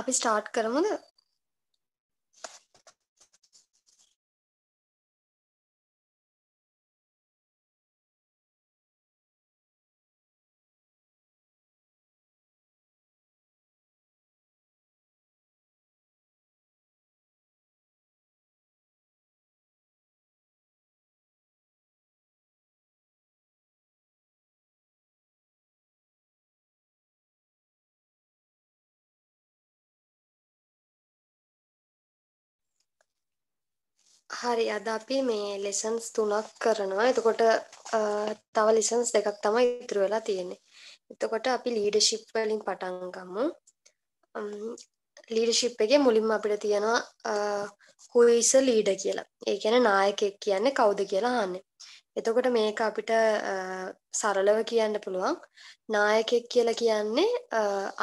අපි ස්ටාර්ට් කරමුද හරි අද අපි මේ ලෙසන්ස් තුනක් කරනවා. එතකොට තව ලෙසන්ස් දෙකක් තමයි ඉතුරු වෙලා තියෙන්නේ. එතකොට අපි ලීඩර්ෂිප් වලින් පටන් ගමු. ලීඩර්ෂිප් එකේ මුලින්ම අපිට තියෙනවා who is a leader කියලා. ඒ කියන්නේ නායකයෙක් කියන්නේ කවුද කියලා අහන්නේ. එතකොට මේක අපිට සරලව කියන්න පුළුවන්. නායකයෙක් කියලා කියන්නේ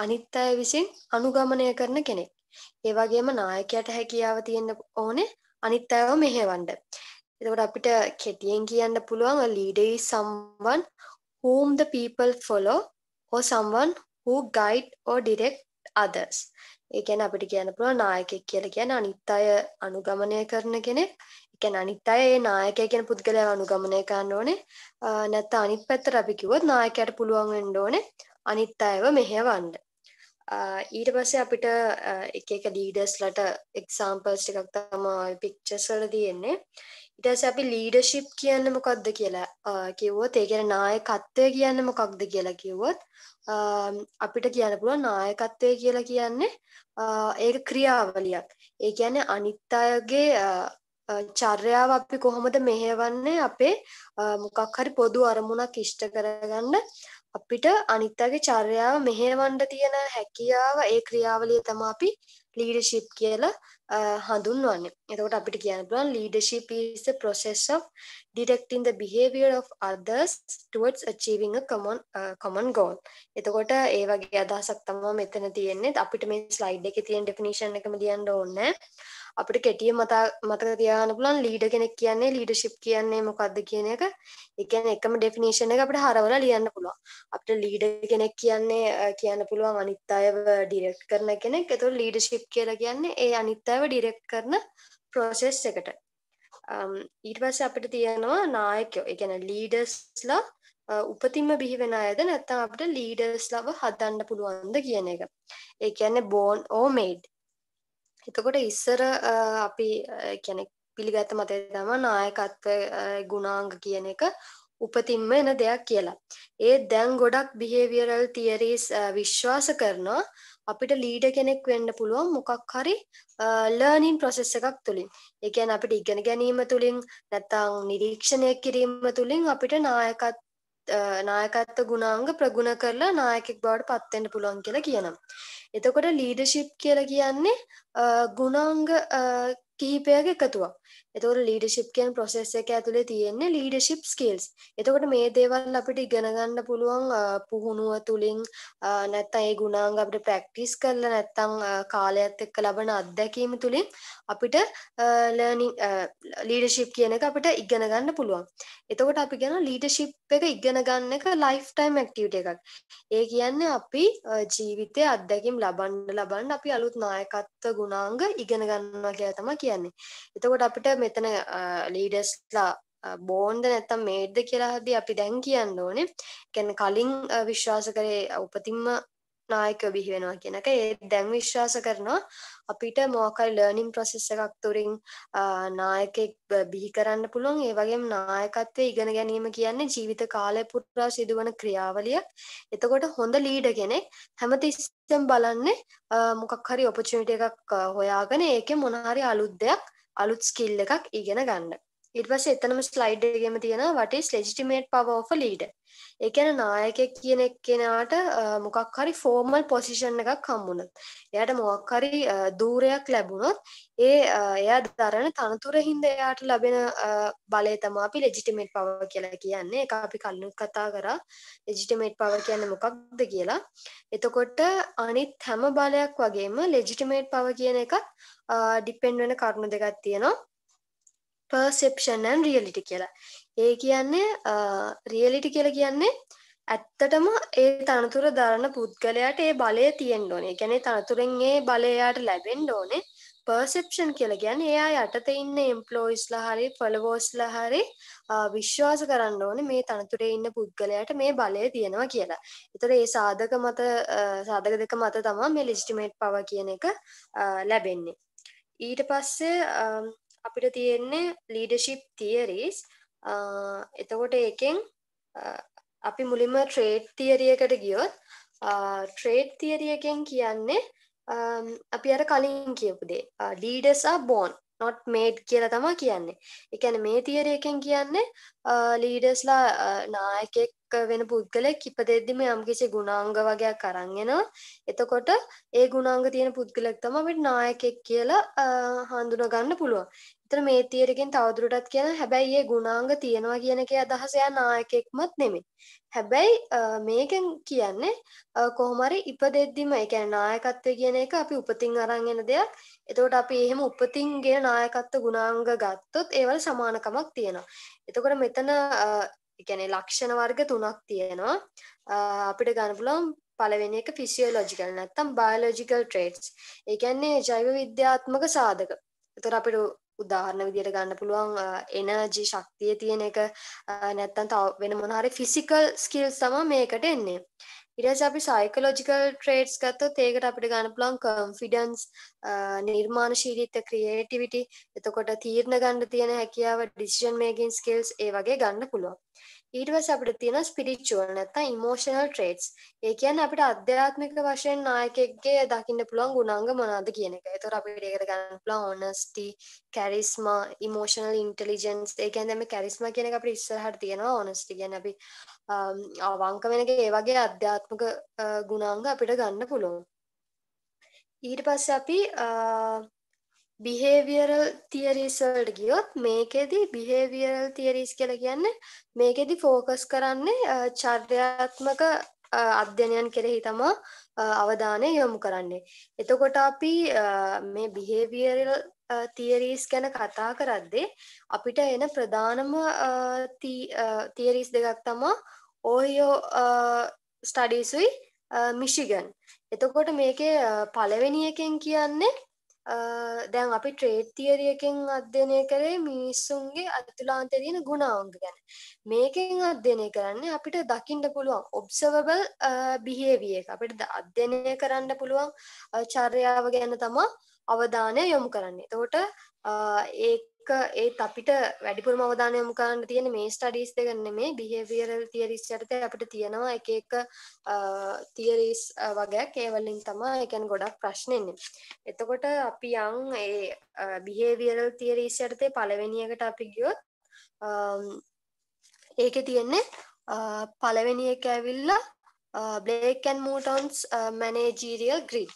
අනිත් අය විසින් අනුගමනය කරන කෙනෙක්. ඒ වගේම නායකයාට හැකියාව තියෙන්න ඕනේ අනිත් අයව මෙහෙවන්න. එතකොට අපිට කෙටියෙන් කියන්න පුළුවන් a leader is someone whom the people follow or someone who guide or direct others. ඒ කියන්නේ අපිට කියන්න පුළුවන් නායකයෙක් කියලා කියන්නේ අනිත් අය අනුගමනය කරන කෙනෙක්. ඒ කියන්නේ අනිත් අය ඒ නායකයා කියන පුද්ගලයාව අනුගමනය කරන්න ඕනේ. නැත්නම් අනිත් පැත්තට අපි කිව්වොත් නායකයාට පුළුවන් වෙන්න ඕනේ අනිත් අයව මෙහෙවන්න. ඊට පස්සේ අපිට එක එක ලීඩර්ස්ලට එක්සාම්පල්ස් ටිකක් තමයි පික්චර්ස් වල තියෙන්නේ. ඊට පස්සේ අපි ලීඩර්ෂිප් කියන්නේ මොකක්ද කියලා කිව්වොත් ඒ කියන්නේ නායකත්වය කියන්නේ මොකක්ද කියලා කිව්වොත් අපිට කියන්න පුළුවන් නායකත්වය කියලා කියන්නේ ඒක ක්‍රියාවලියක්. ඒ කියන්නේ අනිත් අයගේ චර්යාව අපි කොහොමද මෙහෙවන්නේ අපේ මොකක් හරි පොදු අරමුණක් ඉෂ්ට කරගන්න අපිට අනිත්‍යගේ චර්යාව මෙහෙවන්න තියෙන හැකියාව ඒ ක්‍රියාවලිය තමයි අපි leadership කියලා හඳුන්වන්නේ. එතකොට අපිට කියන්න පුළුවන් leadership is the process of directing the behavior of others towards achieving a common uh, common goal. එතකොට ඒ වගේ අදහසක් තමයි මෙතන තියෙන්නේ. අපිට මේ slide එකේ තියෙන definition එකම ලියන්න ඕනේ. අපිට කෙටිය මතා මතක තියාගන්න පුළුවන් ලීඩ කෙනෙක් කියන්නේ ලීඩර්ෂිප් කියන්නේ මොකද්ද කියන එක. ඒ කියන්නේ එකම ඩෙෆිනිෂන් එක අපිට හරවලා ලියන්න පුළුවන්. අපිට ලීඩ කෙනෙක් කියන්නේ කියන්න පුළුවන් අනිත් අයව ඩිරෙක්ට් කරන කෙනෙක්. ඒතකොට ලීඩර්ෂිප් කියලා කියන්නේ ඒ අනිත් අයව ඩිරෙක්ට් කරන ප්‍රොසෙස් එකට. ඊට පස්සේ අපිට තියෙනවා නායකයෝ. ඒ කියන්නේ ලීඩර්ස්ලා උපතින්ම බිහි වෙන අයද නැත්නම් අපිට ලීඩර්ස්ලාව හදන්න පුළුවන්ද කියන එක. ඒ කියන්නේ born or made. එතකොට ඉස්සර අපි කැනෙ පිළිගත්ත මතය තම නායකත්ව ගුණාංග කියන එක උපතින්ම එන දෙයක් කියලා. ඒ දැන් ගොඩක් බිහේවියරල් තියරීස් විශ්වාස කරනවා අපිට ලීඩ කෙනෙක් වෙන්න පුළුවන් මොකක් හරි ලර්නින් ප්‍රොසෙස් එකක් තුළින්. ඒ කියන්නේ අපිට ඉගෙන ගැනීම තුළින් නැත්නම් නිරීක්ෂණය කිරීම තුළින් අපිට නායකත්ව නායකත්ව ගුණාංග ප්‍රගුණ කරලා නායකෙක් බවට පත්වෙන්න පුළුවන් කියලා කියනවා. එතකොට ලීඩර්ෂිප් කියලා කියන්නේ ගුණාංග කිහිපයක එකතුවක්. එතකොට ලීඩර්ෂිප් කියන ප්‍රොසෙස් එක ඇතුලේ තියෙන්නේ ලීඩර්ෂිප් ස්කිල්ස්. එතකොට මේ දේවල් අපිට ඉගෙන ගන්න පුළුවන් පුහුණුව තුලින් නැත්නම් ඒ ගුණාංග අපිට ප්‍රැක්ටිස් කරලා නැත්නම් කාලයත් එක්ක ලබන අත්දැකීම් තුලින් අපිට ලර්නින් ලීඩර්ෂිප් කියන එක අපිට ඉගෙන ගන්න පුළුවන්. එතකොට අපි කියන ලීඩර්ෂිප් එක ඉගෙන ගන්න එක ලයිෆ් ටයිම් ඇක්ටිවිටි එකක්. ඒ කියන්නේ අපි ජීවිතයේ අත්දැකීම් ලබන්න ලබන්න අපි අලුත් නායකත්ව ගුණාංග ඉගෙන ගන්නවා කියලා තමයි කියන්නේ. එතකොට අපිට අපිට මෙතන ලීඩස්ලා බෝන්ද නැත්තම් මේඩ්ද කියලා හදී අපි දැන් කියන්න ඕනේ ගැන කලින් විශ්වාස කරේ උපතින්ම නායක බිහි වෙනවා කියන එක ඒ දැන් විශ්වාස කරනවා අපිට මොකක්hari ලර්නින් process එකක් තුරින් නායකෙක් බිහි කරන්න පුළුවන් ඒ වගේම නායකත්වයේ ඉගෙන ගැනීම කියන්නේ ජීවිත කාලය පුරා සිදුවන ක්‍රියාවලියක් එතකොට හොඳ ලීඩර් කෙනෙක් හැමතිස්සෙම බලන්නේ මොකක් හරි opportunity එකක් හොයාගෙන ඒකේ මොන හරි අලුත් දෙයක් අලුත් ස්කිල් එකක් ඉගෙන ගන්න ඊට පස්සේ එතනම ස්ලයිඩ් එකේම තියෙනවා what is legitimate power of a leader. ඒ කියන්නේ නායකයෙක් කියන එක්කෙනාට මොකක් හරි formal position එකක් හම්බුනොත්, එයාට මොකක් හරි ධූරයක් ලැබුණොත්, ඒ එයා දරන තනතුරින්ද එයාට ලැබෙන බලය තමයි අපි legitimate power කියලා කියන්නේ. ඒක අපි කලින් කතා කරා legitimate power කියන්නේ මොකක්ද කියලා. එතකොට අනිත් හැම බලයක් වගේම legitimate power කියන එකත් depend වෙන කරුණු දෙකක් තියෙනවා. පර්සෙප්ෂන්න් රියලිටි කියලා ඒ කියන්නේ රියලිටි කියල කියන්නේ ඇත්තටම ඒ තනතුර දරණ පුද්ගලයාට ඒ බලය තියෙන් ඕනේ ගැන තනතුරෙන් ඒ බලයාට ලැබෙන් ඕනේ පර්සෙප්ෂන් කියල ගැන එයා යටත ඉන්න එම්පලෝයිස්ලා හරි ෆොලවෝස්ලා හරි විශ්වාස කරන්න ඕන මේ තනතුරේ ඉන්න පුද්ගලයට මේ බලය තියෙනවා කියලා. එතර ඒ සාධක මත සාධක දෙක මත තමා මේ ලිස්ටිමේට් පව කියන එක ලැබෙන්නේ. ඊට පස්සේ අපිට තියෙන්නේ ලීඩර්ෂිප් තියරිස් එතකොට ඒකෙන් අපි මුලින්ම ට්‍රේඩ් තියරියකට ගියොත් ට්‍රේඩ් තියරියකෙන් කියන්නේ අපි අර කලින් කියපු දේ ලීඩර්ස් ආ බෝන් නොට් මේඩ් කියලා තමා කියන්නේ එකැන මේ තියරයකෙන් කියන්නේ ලීඩස්ලා නායකෙක් වෙන පුද්ගලෙක් ඉප දෙද්දිම යම්කිසි ගුණාංග වගේයක් කරන්ගෙනවා එතකොට ඒ ගුණාංග තියෙන පුද්ගලෙක් තමට නායකෙක් කියලා හඳුන ගන්න පුළුවන් ඇත්තට මේ තීරකින් තවදුරටත් කියන හැබැයි ඒ ගුණාංග තියෙනවා කියන එකේ අදහස යා නායකෙක්මත් නෙමෙයි. හැබැයි මේකෙන් කියන්නේ කොහොම හරි ඉපදෙද්දිම ඒ කියන්නේ නායකත්වය කියන එක අපි උපතින් අරන් එන දෙයක්. එතකොට අපි එහෙම උපතින් ගෙන නායකත්ව ගුණාංග ගත්තොත් ඒවල සමානකමක් තියෙනවා. එතකොට මෙතන කියන්නේ ලක්ෂණ වර්ග තුනක් තියෙනවා. අපිට ගන්න පුළුවන් පළවෙනි එක ෆිසියෝලොජිකල් නැත්තම් බයෝලොජිකල් ට්‍රේට්ස්. ඒ කියන්නේ ජෛව විද්‍යාත්මක සාධක. එතකොට අපිට උදාහරණ විදියට ගන්න පුළුවන් එනර්ජි ශක්තිය තියෙන එක නැත්තම් තව වෙන මොන හරි ෆිසිකල් ස්කිල්ස් තමයි මේකට එන්නේ. ඊට පස්සේ අපි සයිකොලොජිකල් ට්‍රේට්ස් ගත්තොත් ඒකට අපිට ගන්න පුළුවන් කොන්ෆිඩන්ස් නිර්මාණශීලීත්ව ක්‍රියේටිවිටි එතකොට තීරණ ගන්න තියෙන හැකියාව ඩිසිෂන් මේකින් ස්කිල්ස් ඒ වගේ ගන්න පුළුවන්. ඊට පස්සේ අපිට තියෙනවා ස්පිරිචුවල් නැත්නම් ඉමෝෂනල් ට්‍රේට්ස්. ඒ කියන්නේ අපිට අධ්‍යාත්මික වශයෙන් නායකයෙක්ගේ දකින්න පුළුවන් ගුණාංග මොනවාද කියන එක. ඒතකොට අපිට ඒකට ගන්න පුළුවන් honesty, charisma, emotional intelligence. ඒ කියන්නේ මේ charisma කියන එක අපිට ඉස්සරහට තියෙනවා honesty කියන්නේ අපි um, අවංක වෙන ඒ වගේ අධ්‍යාත්මික uh, ගුණාංග අපිට ගන්න පුළුවන්. ඊට පස්සේ අපි uh, බිහේවියරල් තියරිස්වලට ගියොත් මේකෙදි බිහේවියරල් තියරිස් කියලා කියන්නේ මේකෙදි ෆෝකස් කරන්නේ චර්යාත්මක අධ්‍යයනයන් කෙරෙහි තමා අවධානය යොමු කරන්නේ. එතකොට අපි මේ බිහේවියරල් තියරීස් ගැන කතා කරද්දී අපිට එන ප්‍රධානම තියරීස් දෙකක් තමා ඕහියෝ ස්ටඩීසුයි මිශිගන්. එතකොට මේකේ පළවෙනි එකෙන් කියන්නේ දැන් අපි ට්‍රේඩ් තියරියකින් අධ්‍යයනය කරේ මිනිස්සුන්ගේ අතුලාන්තය තියෙන ගුණාංග ගැන. මේකෙන් අධ්‍යයනය කරන්නේ අපිට දකින්න පුළුවන් ඔබ්සර්වබල් බිහේවිය එක. අපිට අධ්‍යයනය කරන්න පුළුවන් චර්යාව ගැන තමයි අවධානය යොමු කරන්නේ. එතකොට ඒක එක ඒත් අපිට වැඩිපුරම අවධානය යොමු කරන්න තියෙන මේ ස්ටඩීස් දෙක නෙමේ බිහේවියරල් තියරිස් යටතේ අපිට තියෙනවා එක එක තියරිස් වගේක් ඒ වලින් තමයි ඒ කියන්නේ ගොඩක් ප්‍රශ්න එන්නේ. එතකොට අපි යන් ඒ බිහේවියරල් තියරිස් යටතේ පළවෙනි එකට අපි ගියොත් ඒකේ තියෙන්නේ පළවෙනි එක ඇවිල්ලා Blake and Mouton's managerial grid.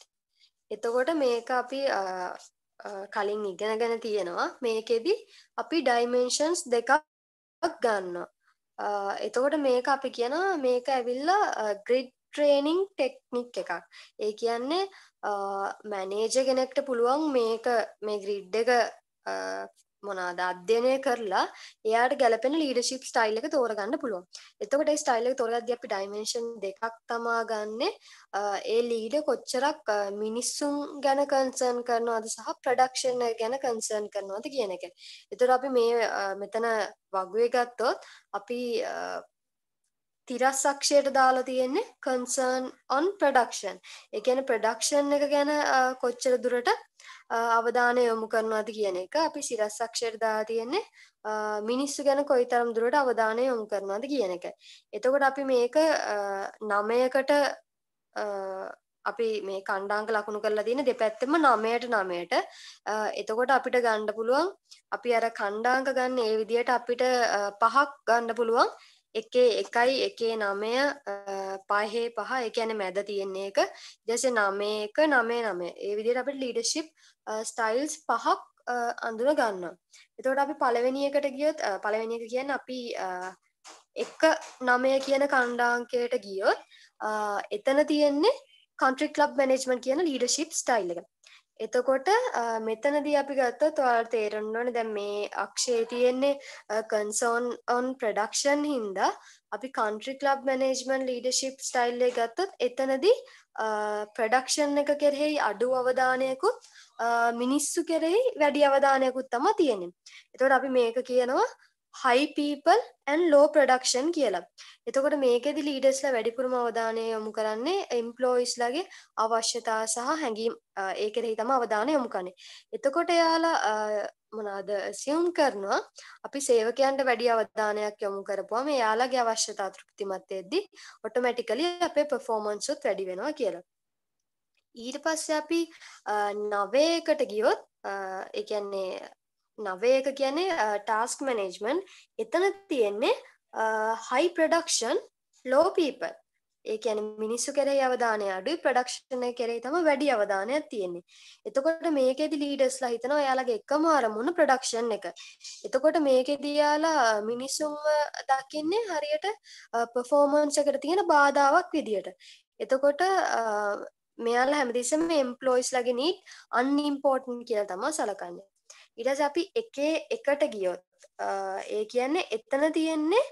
එතකොට මේක අපි කලින් ඉගෙනගෙන තියෙනවා මේකෙදි අපි ඩයිමෙන්ශන්ස් දෙකක් ගන්න එතකොට මේක අපි කියන මේක ඇවිල්ලා ග්‍රිඩ් ට්‍රේනිං ටෙක්නික් එකක් ඒ කියන්නේ මැනේජ කෙනෙක්ට පුළුවන් මේක මේ ග්‍රිඩ් එක මොනාද අධ්‍යයනය කරලා එයාට ගැලපෙන ලීඩර්ෂිප් ස්ටයිල් එක තෝරගන්න පුළුවන්. එතකොට ඒ ස්ටයිල් එක තෝරගද්දී අපි ඩයිමෙන්ෂන් දෙකක් තමා ගන්නෙ ඒ ලීඩර් කොච්චරක් මිනිස්සුන් ගැන කන්සර්න් කරනවද සහ ප්‍රොඩක්ෂන් ගැන කන්සර්න් කරනවද කියන එක. එතකොට අපි මේ මෙතන වගුවේ ගත්තොත් අපි තිරස් අක්ෂයට දාලා තියෙන්නේ concern on production. ඒ කියන්නේ production එක ගැන කොච්චර දුරට අවධානය යොමු කරනවද කියන එක. අපි සිරස් අක්ෂයට දාලා තියෙන්නේ මිනිස්සු ගැන කොයිතරම් දුරට අවධානය යොමු කරනවද කියන එක. එතකොට අපි මේක 9කට අපි මේ කණ්ඩාංග ලකුණු කරලා තියෙන දෙපැත්තෙම 9ට 9ට එතකොට අපිට ගන්න පුළුවන් අපි අර කණ්ඩාංග ගන්න ඒ විදිහට අපිට පහක් ගන්න පුළුවන් එකේ එකයි එකේ නමය පහේ පහ එකැන මැද තියෙන්නේ එක ජැසේ නමේක නමේ නමේ ඒ විදිට අපට ලීඩශිප් ස්ටයිල්ස් පහක් අඳුර ගන්න එතවට අපි පළවෙනි එකට ගියොත් පළවෙනි එක කියන්න අපි එක නමය කියන කණ්ඩාංකයට ගියොත් එතන තියෙන්නේ කන්ට්‍රි ලබ් මනෙජ්මන් කියන ලීඩශිප් ස්ටයිල් එක එතකොට මෙතනදී අපි ගත්තොත් ඔයාලට තේරෙන්න ඕනේ දැන් මේ අක්ෂයේ තියෙන්නේ concern on production හින්දා අපි country club management leadership style එක ගත්තොත් එතනදී production එක කෙරෙහි අඩු අවධානයකුත් මිනිස්සු කෙරෙහි වැඩි අවධානයකුත් තමයි තියෙන්නේ. එතකොට අපි මේක කියනවා high people and low production කියලා. එතකොට මේකෙදි ලීඩර්ස්ලා වැඩිපුරම අවධානය යොමු කරන්නේ එම්ප්ලොයිස්ලාගේ අවශ්‍යතා සහ හැඟීම් ඒ කෙරෙහි තම අවධානය යොමු කරන්නේ. එතකොට එයාලා මොනවාද assume කරනවා අපි සේවකයන්ට වැඩි අවධානයක් යොමු කරපුවම එයාලගේ අවශ්‍යතා තෘප්තිමත් වෙද්දී automatically අපේ performance උත් වැඩි වෙනවා කියලා. ඊට පස්සේ අපි නවයකට ගියොත් ඒ කියන්නේ නවය එක කියන්නේ ටාස්ක් මැනේජ්මන් එතන තියෙන්නේ හයි ප්‍රඩක්ෂන් ලෝ පීපල් ඒ කියන මිනිස්සු කෙරේ අවධානය අඩුයි ප්‍රඩක්ෂණය කෙරේ තම වැඩි අවධානයක් තියෙන්නේ. එතකොට මේකෙදි ලීඩර්ස්ලා හිතනවා එයාලගේ එකම අරමුණ ප්‍රොඩක්ෂන් එක. එතකොට මේකෙදි යාලා මිනිස්සුන්ව දකින්නේ හරියට පර්ෆෝමන්ස් එකට තියෙන බාධාවක් විදියට. එතකොට මෙයාලා හැමතිස්සෙම එම්ප්ලොයිස් ලගේ නීඩ් අන්ඉම්පෝර්ටන්ට් කියලා තමයි සලකන්නේ. ඉටස අපි එකේ එකට ගියොත් ඒ කියන්නේ එතන තියෙන්නේ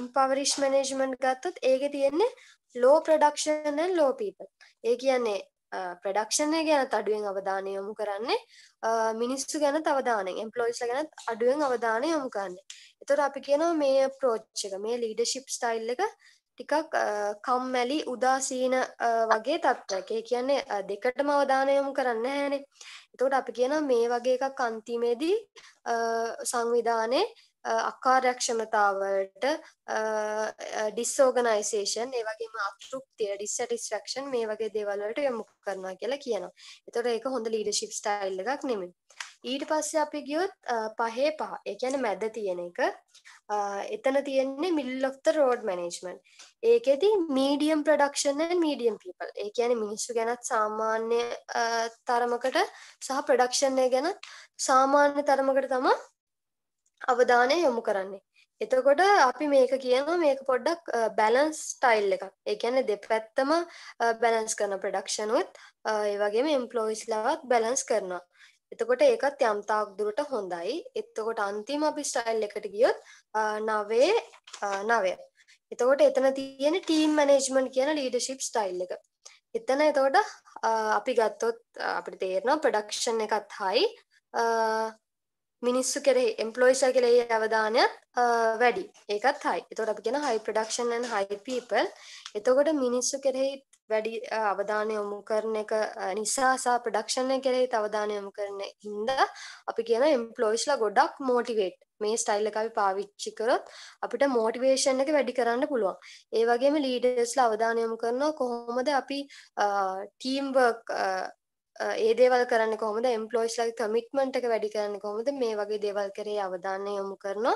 ඉම්පවරිෂ් මනේජ්මන්් ගත්තොත් ඒක තියෙන්නේ ලෝ ප්‍රඩක්ෂන් ලෝ පීප ඒ කියන්නේ ප්‍රඩක්ෂණය ගැන අඩුවෙන් අවධානය යොමු කරන්නේ මිනිස්සු ගැන අවධානෙන් එම්පලොයිස්ල ගැන අඩුවෙන් අවධානය යොමු කරන්නේ එතොට අපි කියනවා මේ ප්‍රෝච්චක මේ ලීඩ ශිප් ස්ටයිල් එක ටිකක් කම්මැලි උදාසීන වගේ තත්ත්වයක්. ඒ කියන්නේ දෙකටම අවධානය යොමු කරන්න නැහැනේ. එතකොට අපි කියනවා මේ වගේ එකක් අන්තිමේදී සංවිධානයේ අක්කාර්යක්ෂමතාවට ඩිස්සෝගනයිසේෂන් ඒවගේම අතෘප්තිය ඩිස්සටිස්ක්ෂන් මේ වගේ දේවල්වලට යොමු කරනවා කියලා කියනවා. එතොට ඒක හොඳ ලීඩශිප් ස්ටයිල් එකක් නෙමි. ඊට පස්සේ අපි ගියොත් පහේ පහ එකැන මැද තියෙන එක එතන තියෙන්නේ මිල් ඔෆ්ත රෝඩ් මැනේජ්මන් ඒකෙති මීඩියම් ප්‍රඩක්ෂන් මීඩියම් පිපල් ඒ කියන මිනිස්සු ගැනත් සාමාන්‍ය තරමකට සහ ප්‍රඩක්ෂණය ගැන සාමාන්‍ය තරමකට තමා අවධානය යොමු කරන්නේ. එතකොට අපි මේක කියනවා මේක පොඩ්ඩක් බැලන්ස් ස්ටයිල් එකක්. ඒ කියන්නේ දෙපැත්තම බැලන්ස් කරන ප්‍රොඩක්ෂන් උත් ඒ වගේම එම්ප්ලොයිස්ලාවත් බැලන්ස් කරනවා. එතකොට ඒකත් යම් තාක් දුරට හොඳයි. එතකොට අන්තිම අපි ස්ටයිල් එකට ගියොත් 9 9. එතකොට එතන තියෙන ටීම් මැනේජ්මන්ට් කියන ලීඩර්ෂිප් ස්ටයිල් එක. එතන එතකොට අපි ගත්තොත් අපිට තේරෙනවා ප්‍රොඩක්ෂන් එකත් හයි මිනිස්සු කෙරෙහි එම්පලොයිස කෙරෙහි අවධානය වැඩි ඒකත් හයි එතකොට අපි කියන high production and high people එතකොට මිනිස්සු කෙරෙහි වැඩි අවධානය යොමු කරන එක නිසා සහ ප්‍රොඩක්ෂන් එක කෙරෙහි අවධානය යොමු කරන හින්දා අපි කියන එම්ප්ලොයිස්ලා ගොඩක් මොටිවේට් මේ ස්ටයිල් එක අපි පාවිච්චි කරොත් අපිට මොටිවේෂන් එක වැඩි කරන්න පුළුවන්. ඒ වගේම ලීඩර්ස්ලා අවධානය යොමු කරනවා කොහොමද අපි ටීම් වර්ක් ඒ දේවල් කරන්න කොහොමද එම්ප්ලොයිස්ලගේ කමිට්මන්ට් එක වැඩි කරන්න කොහොමද මේ වගේ දේවල් කරේ අවධානය යොමු කරනවා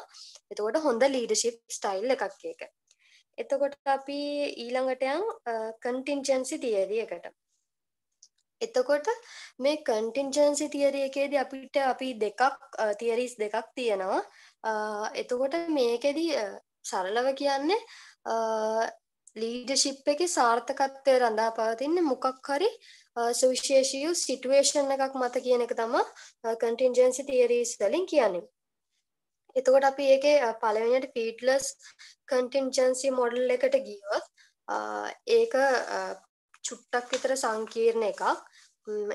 එතකොට හොඳ ලීඩර්ෂිප් ස්ටයිල් එකක් ඒක එතකොට අපි ඊළඟට යන් කන්ටින්ජන්සි තියරි එකට එතකොට මේ කන්ටින්ජන්සි තියරි එකේදී අපිට අපි දෙකක් තියරිස් දෙකක් තියෙනවා එතකොට මේකෙදී සරලව කියන්නේ ලීඩර්ෂිප් එකේ සාර්ථකත්වය රඳා පවතින්නේ මොකක් හරි සුවිශේෂී සිටුේෂන් එකක් මත කියන එක තමයි කන්ටින්ජන්සි තියරීස් වලින් කියන්නේ. එතකොට අපි ඒකේ පළවෙනියට feedless contingency model එකට ගියොත් ඒක චුට්ටක් විතර සංකීර්ණ එකක්.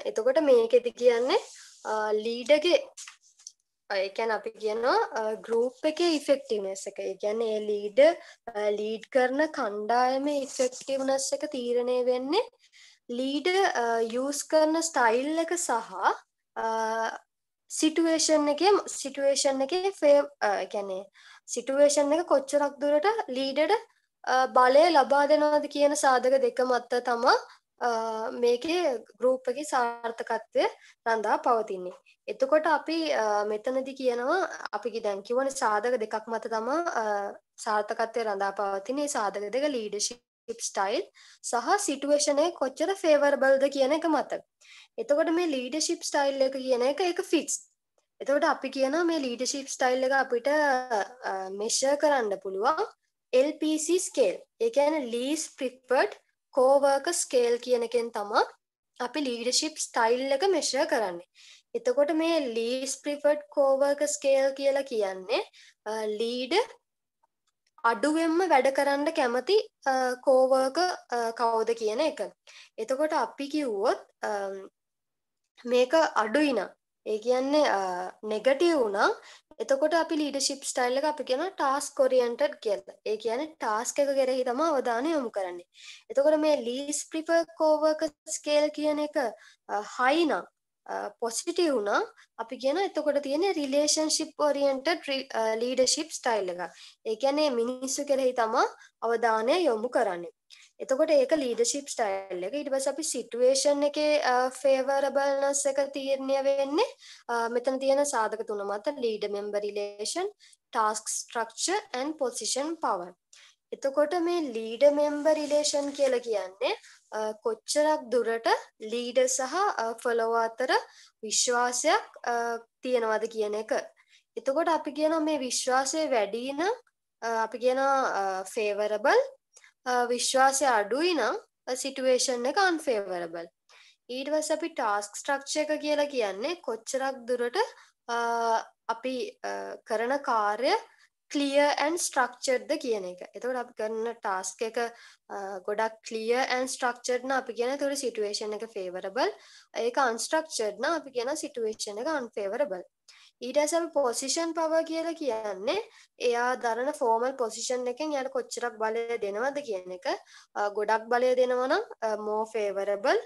එතකොට මේකෙදි කියන්නේ ලීඩගේ ඒකැන් අපි කියනවා ගරුප් එක ඉෆෙක්ටිවනස් එක ගැන ඒ ලීඩ ලීඩ් කරන කණ්ඩායම ඉෆෙක්ටිවනස් එක තීරණය වෙන්නේ ලීඩ යස් කරන ස්ටයිල් එක සහ සිටුවේෂන් එක සිටුවේෂන් එක ගැනේ සිටුවේෂන් එක කොච්චරක් දුරට ලීඩට බලය ලබා දෙනවාද කියන සාධක දෙක මත්ත තමා මේකේ ගරූප්පගේ සාර්ථකත්වය රඳා පවතින්නේ. එතකොට අපි මෙතනදි කියනවා අපි දැන් කිවන සාධක දෙකක් මත තමා සාර්ථකත්වය රඳා පවතින සාධක දෙක ලීඩර්ෂිප් ස්ටයිල් සහ සිටුවේෂන් එක කොච්චර ෆේවරබල්ද කියන එක මත. එතකොට මේ ලීඩර්ෂිප් ස්ටයිල් එක කියන එක ඒක ෆික්ස්. එතකොට අපි කියනවා මේ ලීඩර්ෂිප් ස්ටයිල් එක අපිට මෙෂර් කරන්න පුළුවන් LPC scale. ඒ කියන්නේ least preferred කෝවර්ක ස්කේල් කියන එකෙන් තමා අපි ලීඩශිප් ස්ටයිල් එක මෙශ්‍රය කරන්නේ. එතකොට මේ ලීස් ප්‍රිෆඩ් කෝවර්ක ස්කේල් කියලා කියන්නේ ලීඩ අඩුවෙන්ම වැඩ කරන්න කැමති කෝවර්ක කවුද කියන එක. එතකොට අපි කිව්වොත් මේක අඩුයි නම් ඒ කියන්නේ නෙගටිව් නම් එතකොට අපි ලීඩර්ෂිප් ස්ටයිල් එක අපි කියනවා ටාස්ක් ඔරියන්ටඩ් කියලා. ඒ කියන්නේ ටාස්ක් එක කෙරෙහි තමයි අවධානය යොමු කරන්නේ. එතකොට මේ ලීස් ප්‍රිෆර් කෝවර්කර් ස්කේල් කියන එක හයි නම් පොසිටිව් නම් අපි කියන එතකොට තියෙන රිලේෂන්ෂිප් ඔරියන්ටඩ් ලීඩර්ෂිප් ස්ටයිල් එක. ඒ කියන්නේ මිනිස්සු කෙරෙහි තමයි අවධානය යොමු කරන්නේ. එතකොට ඒක ලීඩර්ෂිප් ස්ටයිල් එක ඊට පස්සේ අපි සිටුේෂන් එකේ ෆේවරබල්නස් එක තීරණය වෙන්නේ මෙතන තියෙන සාධක තුන මත leader member relation task structure and position power එතකොට මේ ලීඩ මෙම්බර් රිලේෂන් කියලා කියන්නේ කොච්චරක් දුරට ලීඩ සහ ෆලෝ අතර විශ්වාසයක් තියෙනවද කියන එක. එතකොට අපි කියනවා මේ විශ්වාසය වැඩි නම් අපි කියනවා ෆේවරබල් විශ්වාසය අඩුයි නම් සිටුවේෂන් එක අන්ෆේවරබල් ඊට පස්සේ අපි ටාස්ක් ස්ට්‍රක්චර් එක කියලා කියන්නේ කොච්චරක් දුරට අපි කරන කාර්ය ක්ලියර් ඇන් ස්ට්‍රක්චර්ඩ්ද කියන එක. එතකොට අපි කරන ටාස්ක් එක ගොඩක් ක්ලියර් ඇන් ස්ට්‍රක්චර්ඩ් නම් අපි කියන ඒතකොට සිටුේෂන් එක ෆේවරබල්. ඒක අන්ස්ට්‍රක්චර්ඩ් නම් අපි කියන සිටුේෂන් එක අන්ෆේවරබල්. ඊටසම් පොසිෂන් පව කියලා කියන්නේ එයා දරන ෆෝමල් පොසිෂන් එකෙන් යට කොච්චරක් බලය දෙනවද කියන එක ගොඩක් බලය දෙනවනම් මෝ ෆේවරබල්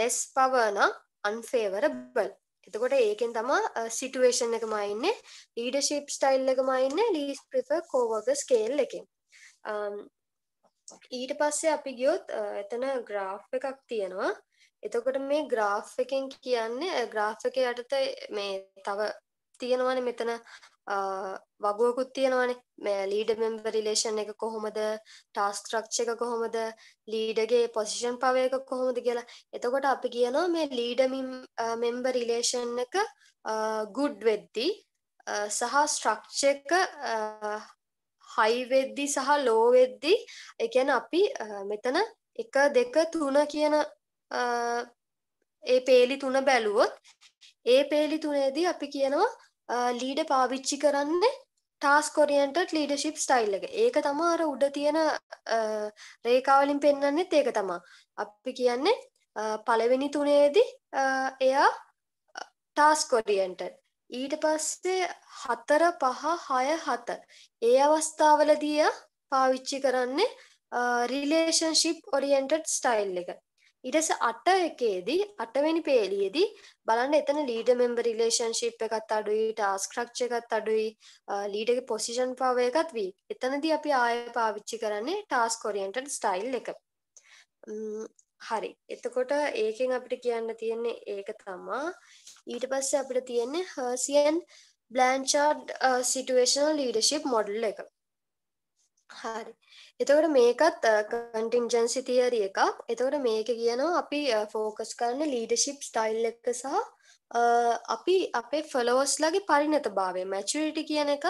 ලෙස් පවන අන්ෆේවරබල් එතකොට ඒකෙන් තමා සිටුවේෂන් එක මයින්නේ ලීඩර්ෂිප් ස්ටයිල් එක මයින්නේ ලීස් ප්‍රිෆර් කෝවර්ක ස්කේල් එකෙන් ඊට පස්සේ අපි ගියොත් එතන ග්‍රාෆ් එකක් තියෙනවා එතකොට මේ graph එකෙන් කියන්නේ graph එක යටතේ මේ තව තියෙනවනේ මෙතන වගුවකුත් තියෙනවනේ මේ ලීඩර් member relation එක කොහොමද task structure එක කොහොමද ලීඩර්ගේ position power එක කොහොමද කියලා. එතකොට අපි කියනවා මේ ලීඩර් member relation එක good වෙද්දී සහ structure එක high වෙද්දී සහ low වෙද්දී ඒ කියන්නේ අපි මෙතන 1 2 3 කියන ඒ පේලි තුන බැලුවොත් ඒ පේලි තුනේදී අපි කියනවා ලීඩ පාවිච්චි කරන්නේ ටාස්ක් ඔරියන්ටඩ් ලීඩර්ෂිප් ස්ටයිල් එක. ඒක තමයි අර උඩ තියෙන රේඛාවලින් පෙන්වන්නෙත් ඒක තමයි. අපි කියන්නේ පළවෙනි තුනේදී එයා ටාස්ක් ඔරියන්ටඩ්. ඊට පස්සේ 4 5 6 7 ඒ අවස්ථාවලදී පාවිච්චි කරන්නේ රිලේෂන්ෂිප් ඔරියන්ටඩ් ස්ටයිල් එක. ඉටස අට එකේදී අටවැනි පේලියේදී බලන්න එතන ලීඩ මෙම්බ රිලේෂන්ශිප් එකත් අඩුයි ටාස්ක්‍රක්ෂ එකත් අඩුයි ලීඩක පොසිෂන් පව එකත් වී එතනදී අපි ආය පාවිච්චි කරන්නේ ටාස් කොරියන්ටඩ් ස්ටයිල් එක හරි එතකොට ඒකෙන් අපිට කියන්න තියෙන්නේ ඒක තමා ඊට පස්සේ අපිට තියෙන්නේ හර්සියන් බ්ලන්චාඩ් සිටුවේෂනල් ලීඩර්ෂිප් මොඩල් එක හරි එතකට මේකත් කටින්ජන්සි තියරි එකක් එතකට මේක කියනවා අපි ෆෝකස් කරන්න ලීඩශිප් ස්ටයිල් එක සහ අපි අපේ ෆලෝස් ලගේ පරිනත භාවය මැචරිටි කියන එකත්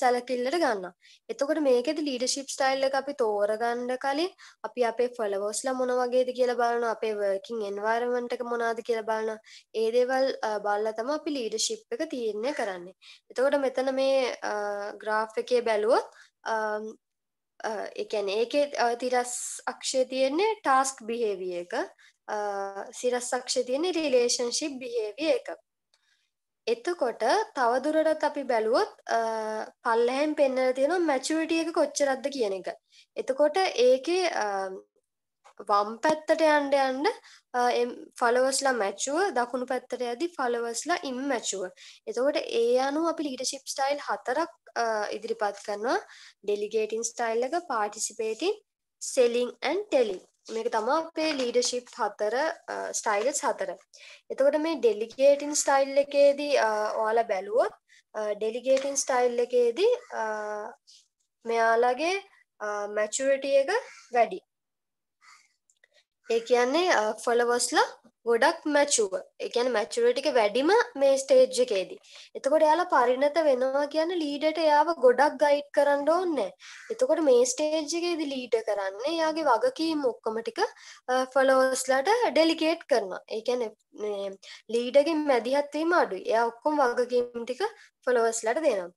සැලකිල්ලට ගන්න එතකට මේකෙද ලීඩශිප් ස්ටයිල්ල අපි තෝරගණ්ඩ කලින් අපි අපේ ෆලවෝස්ල මොන වගේද කියලා බලන අපේ වර්කින් එන්වර්මට එක මොනාද කියලා බලන ඒදේවල් බල්ල තම අපි ලීඩශිප් එක තීරණය කරන්නේ එතකොට මෙතන මේ ග්‍රාෆ් එකේ බැලුවොත් එකැන ඒකෙ තිරස් අක්ෂය තියන්නේ ටාස්ක් බිහේවිය එක සිරස් අක්ෂ තියන්නේ රිලේෂන්ශිප් බිහේවිය එක එතකොට තවදුරටත් අපි බැලුවොත් පල්ලහැම් පෙන්න්න තියෙන මැචුරිටිය එක කොච්චරද්ද කියන එක එතකොට ඒකේ වම් පැත්තට යන්ඩ යන්න ෆලවස්ලා මැච්චුව දකුණු පැත්තට ඇදි ෆලවස්ලා ඉම් මැචුව. එතකොට ඒ අනු අපි ලිඩශිප් ස්ටයිල් හතරක් ඉදිරිපත් කරනවා ඩෙලිගේටින් ස්ටයිල් එක පාටිසිපේටින් සෙලිං ඇන් ටෙලිින් මේක තමා අපේ ලීඩශිප් හතර ස්ටයිල්ස් හතර. එතකොට මේ ඩෙලිගේටින් ස්ටයිල් එකේදී ඔයාලා බැලුවොත් ඩෙලිගේටින් ස්ටයිල් එකේදී මෙයාලගේ මැචුරටිය එක වැඩි ඒ කියන්නේ ෆොලවස්ලා ගොඩක් මැචුව එකන් මැචුරටික වැඩිම මේ ස්ටේජ්ජකේදී. එතකොට යාලා පරිණත වෙනවා කියන්න ලීඩට යාව ගොඩක් ගයිට් කරන්න ඕන්න. එතකොට මේ ස්ටේජ්ජකේදී ලීඩ කරන්නේ යාගේ වගකී මොක්කමටික ෆලෝස්ලට ඩෙලිකේට් කරනවා. ඒකැන ලීඩගෙන් මැදිහත්වීම අඩු එය ඔක්කොම් වගකීම්ටික ෆලෝස්ලට දෙනම්.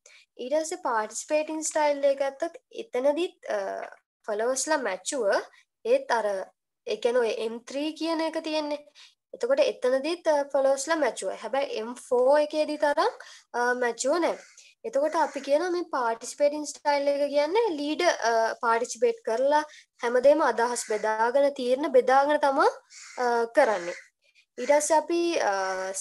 ඊටස පාටිස්පේටින් ස්ටයිල්ල ගත්තත් එතනදිත් ෆලෝස්ලා මැච්චුව ඒත් අර එකන M3 කියන එක තියෙන්නේ එතකොට එතනදීත් ෆලෝස්ල මැචුව හැබැයි M4 එකේදී තරම් මැචුව නෑ එතකොට අපි කියන මේ පාටිස්පේටින් ස්ටයිල් එක කියන්නේ ලීඩ පාටිසිපේට් කරලා හැමදේම අදහස් බෙදාගෙන තීරණ බෙදාගෙන තමා කරන්නේ ඊටස් අපි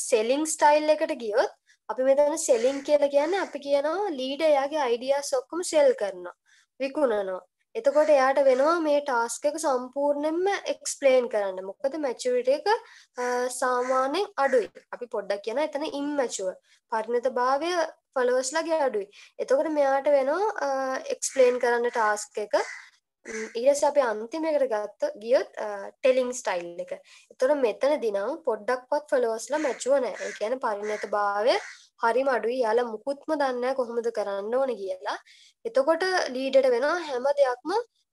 සෙලිං ස්ටයිල් එකට ගියොත් අපි මෙතන සෙලිං කියලා කියන්නේ අපි කියනවා ලීඩ එයාගේ අයිඩියාස් ඔක්කොම සෙල් කරනවා විකුණනවා එතකොට එයාට වෙනවා මේ ටාස්ක එක සම්පූර්ණයෙන්ම එක්ස්ප්ලේන් කරන්න. මොකද මැචියුරිටි එක සාමාන්‍යයෙන් අඩුයි. අපි පොඩ්ඩක් කියන එතන ඉම්මැචුවර්. පරිණතභාවය ෆලෝවර්ස්ලාගේ අඩුයි. එතකොට මෙයාට වෙනවා එක්ස්ප්ලේන් කරන්න ටාස්ක් එක. ඊට පස්සේ අපි අන්තිමයකට ගත්ත ගියොත් ටෙලිං ස්ටයිල් එක. එතකොට මෙතනදී නම් පොඩ්ඩක්වත් ෆලෝවර්ස්ලා මැචුවර් නැහැ. ඒ කියන්නේ පරිණතභාවය හරිම අඩුයි යාලා මුකුත්ම දන්නේ කොහොමද කරන්න ඕන කියලා. එතකොට ලීඩට වෙනවා හැම දෙයක්ම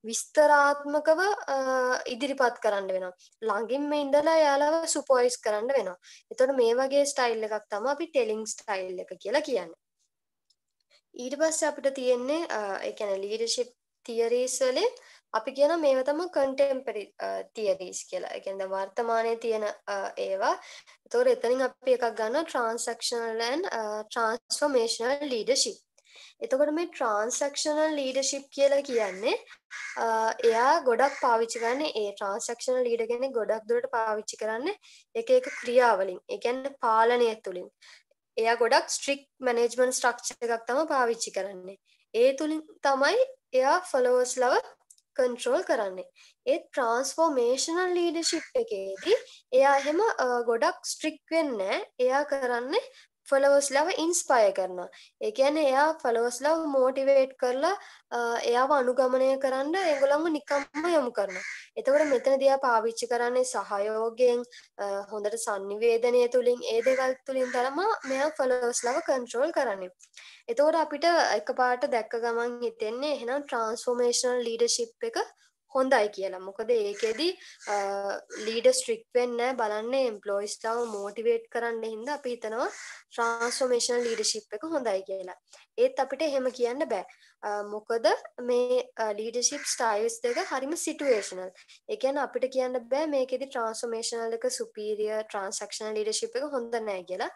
විස්තරාත්මකව ඉදිරිපත් කරන්න වෙනවා. ළඟින්ම ඉඳලා යාලව සුපර්වයිස් කරන්න වෙනවා. එතකොට මේ වගේ ස්ටයිල් එකක් තමයි අපි ටෙලිං ස්ටයිල් එක කියලා කියන්නේ. ඊට පස්සේ අපිට තියෙන්නේ ඒ කියන්නේ ලීඩර්ෂිප් තියරීස් වලින් අපි කියන මේව තම කන්ටෙම්පරි තියරීස් කියලා එකද වර්තමානය තියෙන ඒවා තොර එතනින් අපි එකක් ගන්න ට්‍රන්සක්ෂනලන් ට්‍රන්ස්ෆර්මේෂනල් ලීඩශිප් එතකොට මේ ට්‍රන්සක්ෂනල් ලීඩශිප් කියලා කියන්නේ එයා ගොඩක් පාවිච්චි කරන්න ඒ ට්‍රන්සක්ෂන ලීඩ ගැන ගොඩක් දුරට පාවිච්චි කරන්න එක එක ක්‍රියාවලින් එකන්න පාලනය තුළින් එයා ගොඩක් ස්ට්‍රික් මැනේජ්මන් ස්ට්‍රක්ෂ එකක් තම පාවිච්චි කරන්නේ ඒ තුළින් තමයි එයා ෆලෝස් ලව කන්ට්‍රෝල් කරන්නේ ඒ ට්‍රන්ස්ෆෝර්මේෂනල් ලීඩශිප් එකේදී එයා එහෙම ගොඩක් ස්ට්‍රික් වෙන්න එයා කරන්නේ ෆලවස් ලව ඉන්ස්පාය කරනවා ඒගැන එයා ෆලවස් ලව මෝටිවේට් කරලා එයාව අනුගමනය කරන්න එගොළම නිකම්ම යොමු කරන එතකොට මෙතන දයා පාවිච්චි කරන්නේ සහයෝගෙන් හොඳට සංනිවේදනය තුළින් ඒ දෙවල් තුළින් තරම මෙයා ෆලවස් ලව කන්ට්‍රෝල් කරන්නේ එතකොට අපිට එක පාට දැක්ක ගමන් හිතෙන්නේ එහෙනම් ට්‍රන්ස්ෆෝර්මේෂනල් ලීඩශිප් එක හොඳයි කියලා මොකද ඒකෙදි ලීඩ ස්ට්‍රික් වෙන්න බලන්න එම්පලොයිස්ලාව මෝටිවේට් කරන්න හින්ද අපි හිතනවා ට්‍රන්ස්ෆෝමේෂන් ලීඩර්ෂිප් එක හොඳයි කියලා ඒත් අපිට එහෙම කියන්න බෑ මොකද මේ ලීඩර්ෂිප් ස්ටයිල්ස් දෙක හරිම සිටුවේෂනල්. ඒ කියන්නේ අපිට කියන්න බෑ මේකෙදි ට්‍රාන්ස්ෆෝමේෂනල් එක සුපීරියර් ට්‍රාන්සැක්ෂනල් ලීඩර්ෂිප් එක හොඳ නෑ කියලා.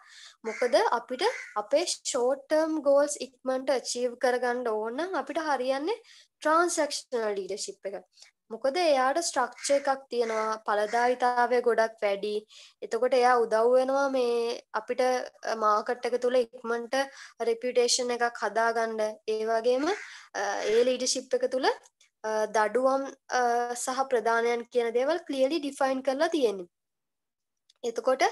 මොකද අපිට අපේ ෂෝට් ටර්ම් ගෝල්ස් ඉක්මනට අචීව් කරගන්න ඕන නම් අපිට හරියන්නේ ට්‍රාන්සැක්ෂනල් ලීඩර්ෂිප් එක. මොකද එයාට ස්ට්‍රක්ෂ එකක් තියෙනවා පලදායිතාවය ගොඩක් වැඩි එතකොට එයා උදව් වෙනවා මේ අපිට මාකට් එක තුළ ඉක්මනට රෙපියුටේෂන් එකක් හදාගන්න ඒ වගේම ඒ ලීඩර්ෂිප් එක තුළ දඩුවම් සහ ප්‍රධානයන් කියන දේවල් ක්ලියර්ලි ඩිෆයින් කරලා තියෙනවා එතකොට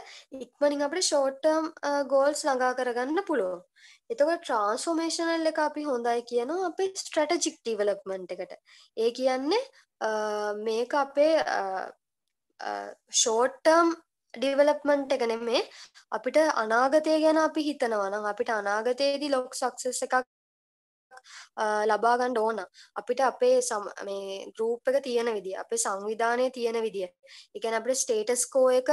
ඉක්මනින් අපිට ෂෝට් ටර්ම් ගෝල්ස් ළඟා කරගන්න පුළුවන්. එතකොට ට්‍රාන්ස්ෆෝමේෂනල් එක අපි හොඳයි කියනවා අපේ ස්ට්‍රැටජික් ඩිවලොප්මන්ට් එකට. ඒ කියන්නේ මේක අපේ ෂෝට් ටර්ම් ඩිවලොප්මන්ට් එක නෙමේ අපිට අනාගතය ගැන අපි හිතනවා නම් අපිට අනාගතයේදී ලොක් සක්සස් එකක් ලබාගන්න ඕන අපිට අපේ සම මේ ගෲප් එක තියෙන විදිය අපේ සංවිධානය තියෙන විදිය එකන අපේ ස්ටේටස් කෝ එක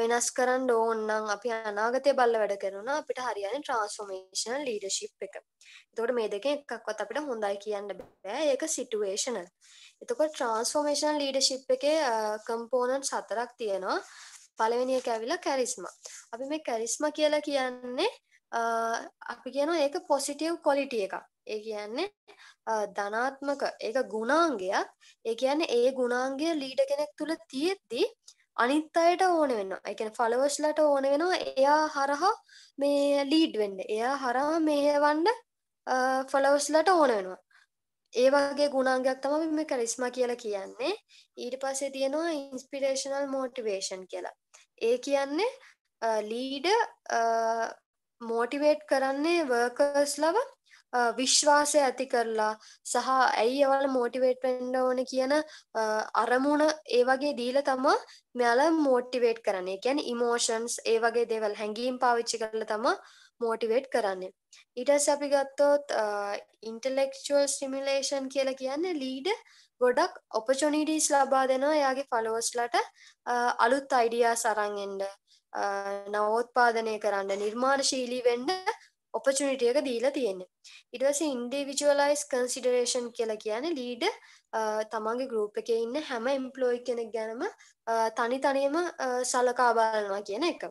වෙනස් කරන්න ඕන්නම් අපි අනාගතය බල්ල වැඩ කරන අපිට හරියන ට්‍රන්ස්ෆෝර්මේෂන් ලීඩර්ෂිප් එක එතකොට මේ දෙක එකක්වත් අපිට හොඳයි කියන්න බෑ ඒක සිටුවේෂනල් එතකොට ට්‍රන්ස්ෆෝර්මේෂන් ලීඩර්ෂිප් එකේ කම්පෝනන්ට්ස් හතරක් තියෙනවා පළවෙනි එක ඇවිල්ලා කැරිස්මා. අපි මේ කැරිස්මා කියලා කියන්නේ අපි කියනවා ඒක පොසිටිව් ක්වොලිටි එකක්. ඒ කියන්නේ ධනාත්මක ඒක ගුණාංගයක්. ඒ කියන්නේ ඒ ගුණාංගය ලීඩ කෙනෙක් තුල තියෙද්දි අනිත් අයට ඕන වෙනවා. ඒ කියන්නේ ෆලෝවර්ස්ලාට ඕන වෙනවා එයා හරහා මේ ලීඩ් වෙන්න. එයා හරහා මෙහෙවන්න ෆලෝවර්ස්ලාට ඕන වෙනවා. ඒ වගේ ගුණාංගයක් තමයි මේ කරිස්මා කියලා කියන්නේ. ඊට පස්සේ තියෙනවා ඉන්ස්පිරේෂනල් මොටිවේෂන් කියලා. ඒ කියන්නේ ලීඩ මෝටිවේට් කරන්නේ වර්කර්ස් ලව විශ්වාසය ඇති කරලා සහ ඇයි ඒවල මෝටිවේට් වෙන්න ඕන කියන අරමුණ ඒ වගේ දීලා තමයි මෙයාලා මෝටිවේට් කරන්නේ. කියන්නේ ඉමෝෂන්ස් ඒ වගේ දේවල් හැඟීම් පාවිච්චි කරලා තමයි මෝටිවේට් කරන්නේ. ඊට පස්සේ අපි ගත්තොත් ඉන්ටෙලෙක්චුවල් ස්ටිමියුලේෂන් කියලා කියන්නේ ලීඩ ගොඩක් ඔපචුනිටිස් ලබා දෙනවා එයාගේ ෆලෝවර්ස්ලට අලුත් අයිඩියාස් අරන් එන්න නවෝත්පාදනය කරන්න නිර්මාණශීලී වෙන්න ඔපචුනිටිය එක දීලා තියෙන්නේ ඊට පස්සේ ඉන්ඩිවිජුවලයිස් කන්සිඩරේෂන් කියලා කියන්නේ ලීඩ තමන්ගේ ගෲප් එකේ ඉන්න හැම එම්ප්ලොයි කෙනෙක් ගැනම තනි තනියම සලකා බලනවා කියන එක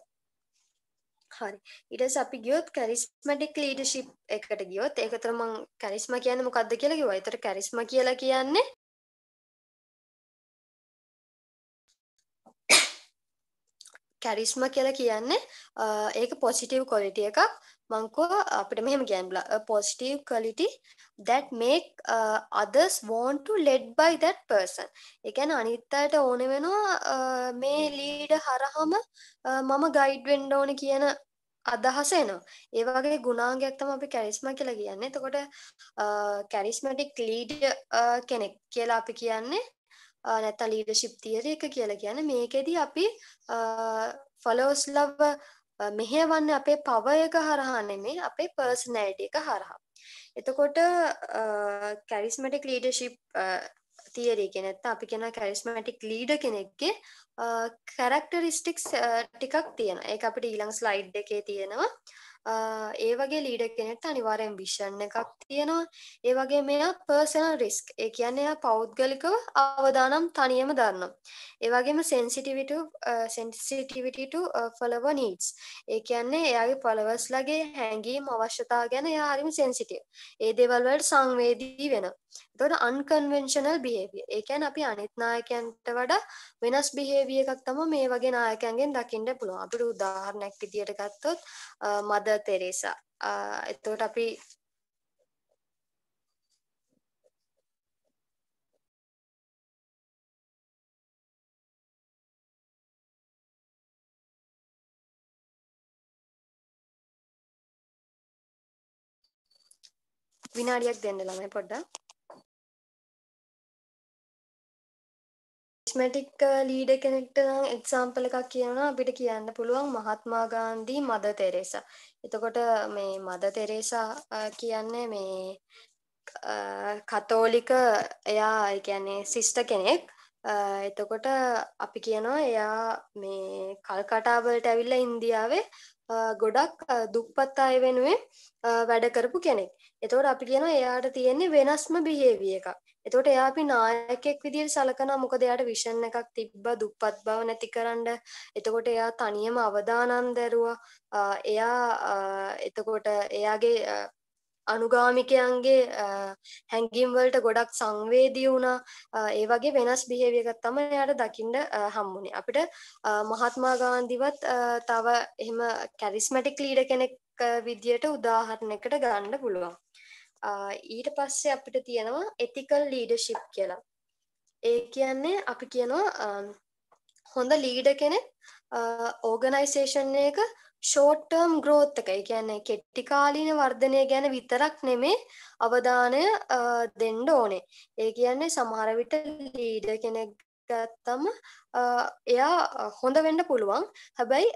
හරි ඉටස් අපි ගියොත් කැරිස්මටික් ලීඩශිප් එකට ගියොත් ඒකතර මං කැරිස්ම කියන මොකක්ද කියලා කිව්වා. ඒතර කැරිස්ම කියලා කියන්නේ කැරිස්ම කියලා කියන්නේ ඒක පොසිටව් කොලිට එකක් මංකෝ අපිට මෙහෙම ගැන්බල positive quality that make uh, others want to led by that person එකැන අනිත්තායට ඕන වෙනවා මේ ලීඩ හරහම මම ගයිඩ් වෙන්ඩ ඕන කියන අදහසේනවා ඒවගේ ගුණාගයක්තම අපි කැරිස්ම කියලා කියන්නේ තකොට කැරිස්මටික් ලීඩ කෙනෙක් කියලා අපි කියන්නේ නැත ලීඩශිප් තියර එක කියලා කියන මේකෙදී අපි ෆලෝස් ලව මෙහෙවන්න අපේ පවයක හරහා නෙමේ අපේ පර්සනෑට එක හරහා. එතකොට කැරිස්මටික් ලීඩශිප් තියරේ කෙනෙත්ත අපි කෙන කැරිස්මටික් ලීඩ කෙනෙක්ගේ කැරක්ටරිස්ටික්ස් ටිකක් තියෙන ඒ අපිට ඊළඟ ස්ලයිඩ් එකේ තියෙනවා ඒ වගේ ලීඩ කෙනෙට අනිවාරයෙන් විෂන් එකක් තියෙනවා ඒ වගේ මෙයා පර්සනල් රිස්ක් ඒ කියන්නේ එයා පෞද්ගලිකව අවදානම් තනියම දන්නවා ඒ වගේම සෙන්සිටිවිට සෙන්සිටිවිටි ටු ෆලෝවර් නීඩ්ස් ඒ කියන්නේ එයාගේ ෆලෝවර්ස් ලගේ හැඟීම් අවශ්‍යතා ගැන එයා හරිම සෙන්සිටිව් ඒ දේවල් වලට සංවේදී වෙනවා එතකොට අන්කන්වෙන්ෂනල් බිහේවියර් ඒ කියන්නේ අපි අනිත් නායකයන්ට වඩා වෙනස් බිහේවියර් සෙවිය එකක් තම මේ වගේ නායකයන්ගෙන් දකිින්ට පුළුවන් අපිට උදාහරණයක් විදියට ගත්තොත් මද තෙරේසා එතකොට අපි විනාඩියක් දෙන්න ළමයි පොඩ්ඩක් ස්මැටික් ලීඩ uh, කෙනෙක්ට එක්සාම්පල එකක් කියන අපිට කියන්න පුළුවන් මහත්මාගාන්දී මද තෙරේසා. එතකොට මේ මද තෙරේසා uh, කියන්නේ මේ uh, කතෝලික එයා කියන්නේ සිිස්ට කෙනෙක් එතකොට අපි කියනවා එයා මේ කල්කටාවලට ඇවිල්ල ඉන්දියාවේ ගොඩක් දුක්පත් අය වෙනුවෙන් වැඩ කරපු කෙනෙක්. එතකොට අපි කියනවා එයාට තියෙන්නේ වෙනස්ම බිහේවිය එකක්. එතකොට එයා අපි නායකයෙක් විදිහට සලකනවා මොකද එයාට විෂන් එකක් තිබ්බා දුප්පත් බව නැතිකරන්න. එතකොට එයා තනියම අවදානම් දැරුවා. එයා එතකොට එයාගේ අනුගාමිකයන්ගේ හැඟීම් වලට ගොඩක් සංවේදී වුණා. ඒ වගේ වෙනස් බිහේවියර් එකක් තමයි එයාට දකින්න හම්බුනේ. අපිට මහත්මා ගාන්ධිවත් තව එහෙම කැරිස්මැටික් ලීඩර් කෙනෙක් විදියට උදාහරණයකට ගන්න පුළුවන්. ඊට පස්සේ අපිට තියෙනවා එතිකල් ලීඩශිප් කියලා. ඒ කියන්නේ අපි කියනවා හොඳ ලීඩ කෙනෙක් ඕගනයිසේෂන් එක ෂෝට්ටර්ම් ග්‍රෝත් එක කියන්නේ කෙට්ටිකාලීන වර්ධනය ගැන විතරක් නෙමේ අවධානය දෙන්න ඕනේ. ඒ කියන්නේ සමහර විට ලීඩ කෙනෙක් ගත්තම එයා හොඳ වෙන්න පුළුවන් හැබැයි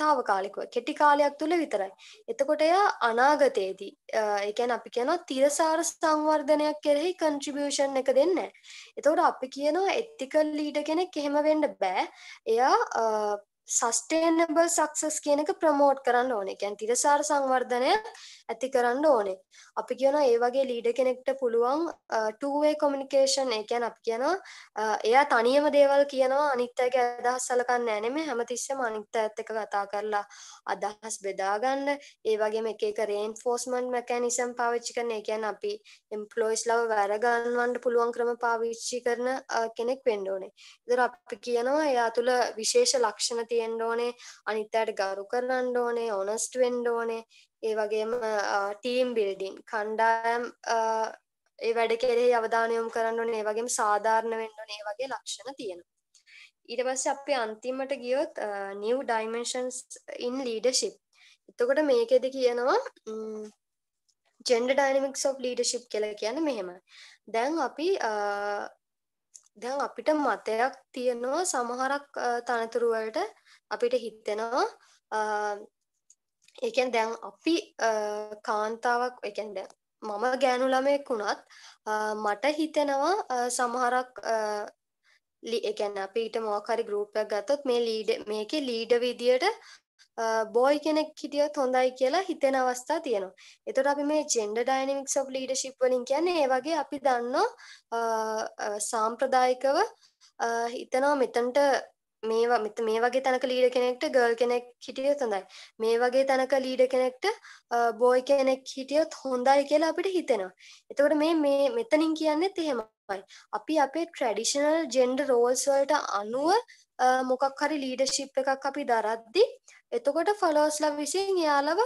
තාවකාලිකව කෙටි කාලයක් තුළ විතරයි. එතකොට එයා අනාගතයේදී ඒ කියන්නේ අපි කියනවා තිරසාර සංවර්ධනයක් කෙරෙහි කන්ට්‍රිබියුෂන් එක දෙන්නේ නැහැ. එතකොට අපි කියනවා එතිකල් ලීඩර් කෙනෙක් එහෙම වෙන්න බෑ. එයා සස්ටේනබල් සක්සස් කියන එක ප්‍රමෝට් කරන්න ඕනේ. කියන්නේ තිරසාර සංවර්ධනය ඇති කරන්න ඕනේ. අපි කියනවා ඒ වගේ ලීඩර් කෙනෙක්ට පුළුවන් two way communication ඒ කියන්නේ අපි කියනවා එයා තනියම දේවල් කියනවා අනිත් අයගේ අදහස් සලකන්නේ නැහැ නෙමෙයි හැමතිස්සෙම අනිත් අයත් එක්ක කතා කරලා අදහස් බෙදා ගන්න. ඒ වගේම එක එක reinforcement mechanism පාවිච්චි කරන ඒ කියන්නේ අපි employees ලව වැර ගන්නවන්න පුළුවන් ක්‍රම පාවිච්චි කරන කෙනෙක් වෙන්න ඕනේ. ඒතර අපි කියනවා එයා තුල විශේෂ ලක්ෂණ තියෙන්න ඕනේ අනිත් අයට ගරු කරන්න ඕනේ ඕනස්ට් වෙන්න ඕනේ ඒ වගේම ටීම් බිල්ඩින් කණ්ඩායම් ඒ වැඩ කෙරෙහි අවධානයොම් කරන්න ඕනේ ඒ වගේම සාධාරණ වෙන්න ඕනේ ඒ වගේ ලක්ෂණ තියෙනවා ඊට පස්සේ අපි අන්තිමට ගියොත් new dimensions in leadership. එතකොට මේකෙදි කියනවා gender dynamics of leadership කියලා කියන්නේ මෙහෙමයි. දැන් අපි දැන් අපිට මතයක් තියෙනවා සමහරක් තනතුරු වලට අපිට හිතෙනවා ඒකෙන් දැන් අපි කාන්තාවක් එකෙන් දැන් මම ගෑනු ළමයෙක් වුණත් මට හිතෙනවා සමහරක් එකැන අපිට මෝකරි ගරුප්යක් ගත්තොත් මේ ලීඩ මේක ලීඩ විදියට බෝයි කෙනෙක් හිටියොත් හොඳයි කියලා හිතෙන අවස්ථා තියෙනවා. එතකොට අපි මේ gender dynamics of leadership වලින් කියන්නේ ඒ වගේ අපි දන්නෝ සාම්ප්‍රදායිකව හිතනවා මෙතනට මේවා මෙත මේ වගේ තැනක ලීඩ කෙනෙක්ට ගර්ල් කෙනෙක් හිටියොත් හොඳයි. මේ වගේ තැනක ලීඩ කෙනෙක්ට බෝයි කෙනෙක් හිටියොත් හොඳයි කියලා අපිට හිතෙනවා. එතකොට මේ මේ මෙතනින් කියන්නේත් එහෙමයි. අපි අපේ ට්‍රැඩිෂනල් ජෙන්ඩර් රෝල්ස් වලට අනුව මොකක් හරි ලීඩර්ෂිප් එකක් අපි දරද්දි එතකොට ෆලෝස්ලා විසින් යාලව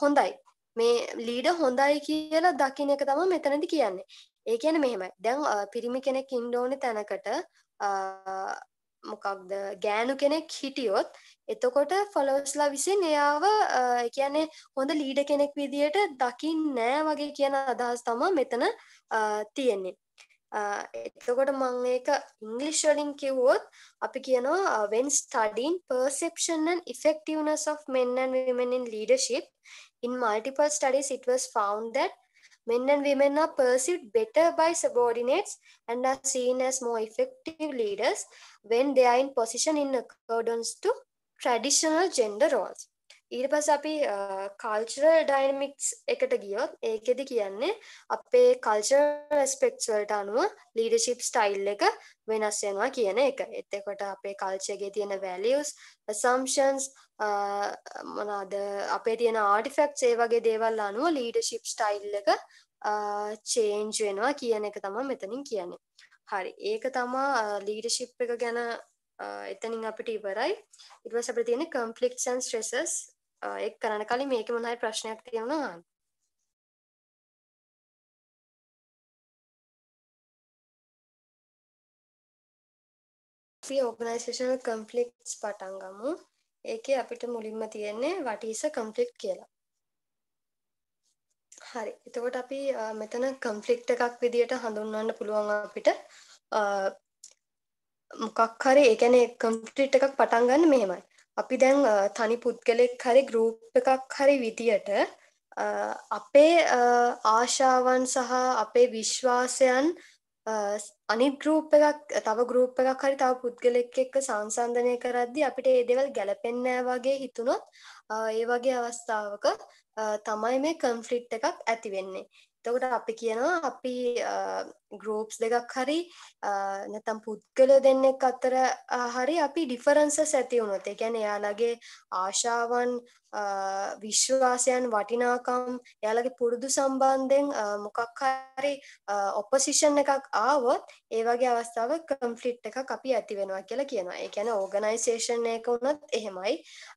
හොඳයි. මේ ලීඩ හොඳයි කියලා දකින්න එක තමයි මෙතනදි කියන්නේ. ඒ කියන්නේ මෙහෙමයි. දැන් පිරිමි කෙනෙක් ඉන්න ඕනේ තැනකට මොකක්ද ගෑනු කෙනෙක් හිටියොත් එතකොට ෆලෝස්ලා විසින් එයාව කියන්නේ හොඳ ලීඩ කෙනෙක් විදියට දකින් නෑ වගේ කියන අදහස් තමා මෙතන තියෙන්නේ. එතකොට මං ඒක ඉංග්ලිෂ් වලින් කිව්වොත් අපි කියනවා when studying perception and effectiveness of men and women in leadership in multiple studies it was found that men and women are perceived better by subordinates and are seen as more effective leaders when they are in position in accordance to traditional gender roles. ඊට පස්ස අපි cultural dynamics එකට ගියොත් ඒකෙදි කියන්නේ අපේ cultural ස්පෙක්ස්වලට අනුව leadership style එක වෙනස් වෙනවා කියන එක එතකොට අපේ කල්චයගේ තියෙන වැලියස් සම්ෂන්ස් මොනාද අපේ තියෙන ආටිෆෙක්ස් ඒ වගේ දේවල් අනුව ලීඩශිප් ස්ටයිල් එක චේන්ජ් වෙනවා කියන එක තමයි මෙතනින් කියන්නේ හරි ඒක තමා ලීඩශිප් එක ගැන එතනින් අපිට ඉවරයි ඉටවස අප තියෙන කම්පලික්ෂන් ස්ට්‍රෙසස් එක් කරන්න කලින් මේක මොනහරි ප්‍රශ්නයක් තියෙනවා නම් අහන්න. අපි ඕගනයිසේෂනල් කන්ෆ්ලික්ට්ස් පටන් ගමු. ඒකේ අපිට මුලින්ම තියෙන්නේ what is a conflict කියලා. හරි. එතකොට අපි මෙතන කන්ෆ්ලික්ට් එකක් විදියට හඳුන්වන්න පුළුවන් අපිට මොකක් හරි ඒ කියන්නේ කන්ෆ්ලික්ට් එකක් පටන් ගන්න මෙහෙමයි. අපි දැන් තනි පුද්ගලෙක් හරි ගරුප් එකක් හරි විදියට අපේ ආශාවන් සහ අපේ විශ්වාසයන් අනිත් ගරුප් එකක් තව ගරුප් එකක් හරි තව පුද්ගලෙක් එක්ක සංසන්ධනය කරද්දි අපිට ඒ දේවල් ගැලපෙන්නෑ වගේ හිතුනොත් ඒ වගේ අවස්ථාවක තමයි මේ කන්ෆ්ලිට් එකක් ඇති වෙන්නේ. එතකොට අපි කියනවා අපි ගරෝප්ස් දෙකක් හරි නැතම් පුද්ගල දෙන්නෙක් අතර හරි අපි ඩිෆරන්ස ඇති වුණොත් එකැන එයාලගේ ආශාවන් විශ්වාසයන් වටිනාකම් එයාලගේ පුරුදු සම්බන්ධෙන් මොකක් හරි ඔපසිෂන් එකක් ආවොත් ඒවගේ අවස්ථාව කම්ෆලිට් එකක් අපි ඇති වෙනවා කියලා කියනවා ඒ ැන ඕගනයිසේෂන් එක වුණත් එහෙමයි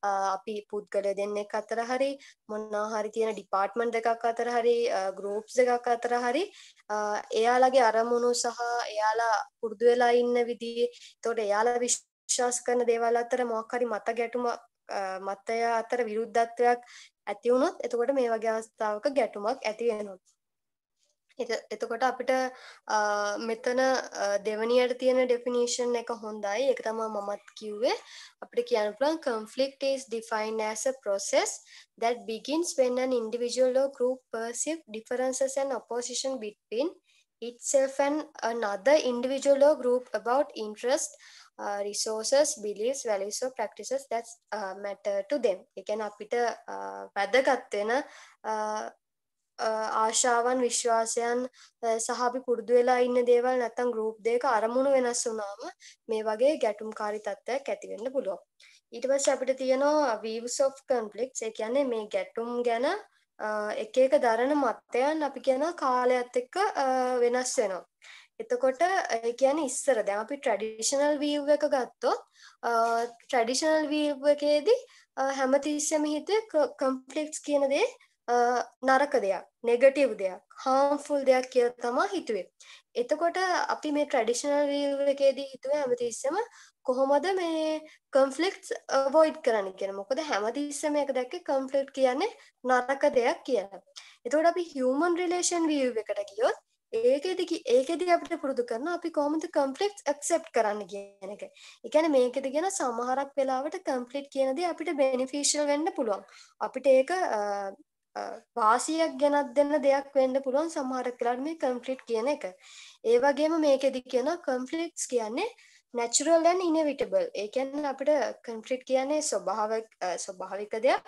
අපි පුද්ගල දෙන්නෙක් අතර හරි මොන්නා හරි තියෙන ඩිපාර්ට්මන්් එකක් අතර හරි ගරෝප්ස් එකක් අතර හරි එයාලගේ අරමුණු සහ එයාලා පුරුදු වෙලා ඉන්න විදිහ එතකොට එයාලා විශ්වාස කරන දේවල් අතර මොකක් හරි මත ගැටුම මතය අතර විරුද්ධත්වයක් ඇති වුණොත් එතකොට මේ වගේ අවස්ථාවක ගැටුමක් ඇති වෙනවා. එතකොට අපිට මෙතන දෙවනියට තියෙන definition එක හොඳයි. ඒක තමයි මමත් කිව්වේ. අපිට කියන්න පුළුවන් conflict is defined as a process that begins when an individual or group perceive differences and opposition between itself and another individual or group about interest, uh, resources, beliefs, values or practices that uh, matter to them. ඒ කියන්නේ අපිට uh, වැදගත් වෙන uh, uh, ආශාවන් විශ්වාසයන් සහ අපි පුරුදු වෙලා ඉන්න දේවල් නැත්නම් group දෙක අරමුණු වෙනස් වුණාම මේ වගේ ගැටුම්කාරී තත්ත්වයක් ඇති වෙන්න පුළුවන්. ඊට පස්සේ අපිට තියෙනවා views of conflicts. ඒ කියන්නේ මේ ගැටුම් ගැන එක එක දරන මත්තයන් අපි කියන කාලයත් එක්ක වෙනස් වෙනවා. එතකොට ඒ කියන්නේ ඉස්සර දැන් අපි ට්‍රැඩිෂනල් වීව් එක ගත්තොත් ට්‍රැඩිෂනල් වීව් එකේදී හැමතිස්සෙම හිතේ කම්ප්ලෙක්ස් කියන දේ නරක දෙයක්, නෙගටිව් දෙයක්, harmful දෙයක් කියලා තමයි හිතුවේ. එතකොට අපි මේ ට්‍රැඩිෂනල් වීව් එකේදී හිතුවේ හැමතිස්සෙම කොහොමද මේ කන්ෆ්ලික්ට්ස් අවොයිඩ් කරන්න කියන මොකද හැමතිස්සෙම එක දැක්කේ කන්ෆ්ලික්ට් කියන්නේ නරක දෙයක් කියලා. එතකොට අපි human relation view එකට ගියොත් ඒකෙදි ඒකෙදි අපිට පුරුදු කරන අපි කොහොමද කම්ප්ලෙක්ස් ඇක්සෙප්ට් කරන්න කියන එක. ඒ කියන්නේ මේකෙදි කියන සමහරක් වෙලාවට කම්ප්ලීට් කියන දේ අපිට බෙනිෆිෂියල් වෙන්න පුළුවන්. අපිට ඒක වාසියක් ගෙනත් දෙන්න දෙයක් වෙන්න පුළුවන් සමහරක් වෙලාවට මේ කම්ප්ලීට් කියන එක. ඒ වගේම මේකෙදි කියන කම්ප්ලීට්ස් කියන්නේ නැචුරල්ලන් ඉනවිටබල් ඒකැන් අපට කන්ක්‍රිට් කියන්නේ ස්වභාව ස්වභාවික දෙයක්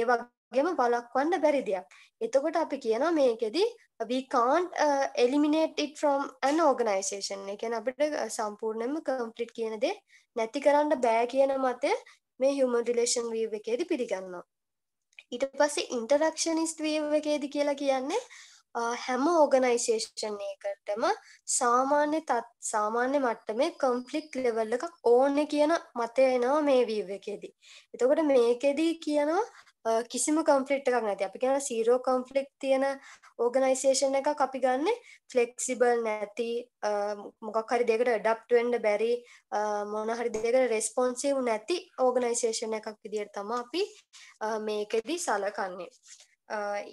ඒ වගේම වලක්වන්න බැරි දෙයක් එතකොට අපි කියනවා මේකෙදි we can't uh, eliminate it from an organization ඒ කියන්නේ අපිට සම්පූර්ණයෙන්ම කම්ප්ලීට් කියන දේ නැති කරන්න බෑ කියන මතය මේ human relation view එකේදී පිළිගන්නවා ඊට පස්සේ ඉන්ටරැක්ෂනිස්ට් වේව් එකේදී කියලා කියන්නේ හැම ඕගනයිසේෂන් එකටම සාමාන්‍ය තත් සාමාන්‍ය මට්ටමේ කොම්ප්ලික් ලෙවල් එකක් ඕන කියන මතය එනවා මේ වීව් එකේදී. එතකොට මේකෙදී කියනවා කිසිම කොම්ප්ලික්ට් එකක් නැති. අපි කියන සීරෝ කොම්ප්ලික්ට් තියෙන ඕගනයිසේෂන් එකක් අපි ගන්න ෆ්ලෙක්සිබල් නැති මොකක් හරි දෙයකට ඇඩැප්ට් වෙන්න බැරි මොන හරි දෙයකට රෙස්පොන්සිව් නැති ඕගනයිසේෂන් එකක් විදිහට තමයි අපි මේකෙදී සලකන්නේ.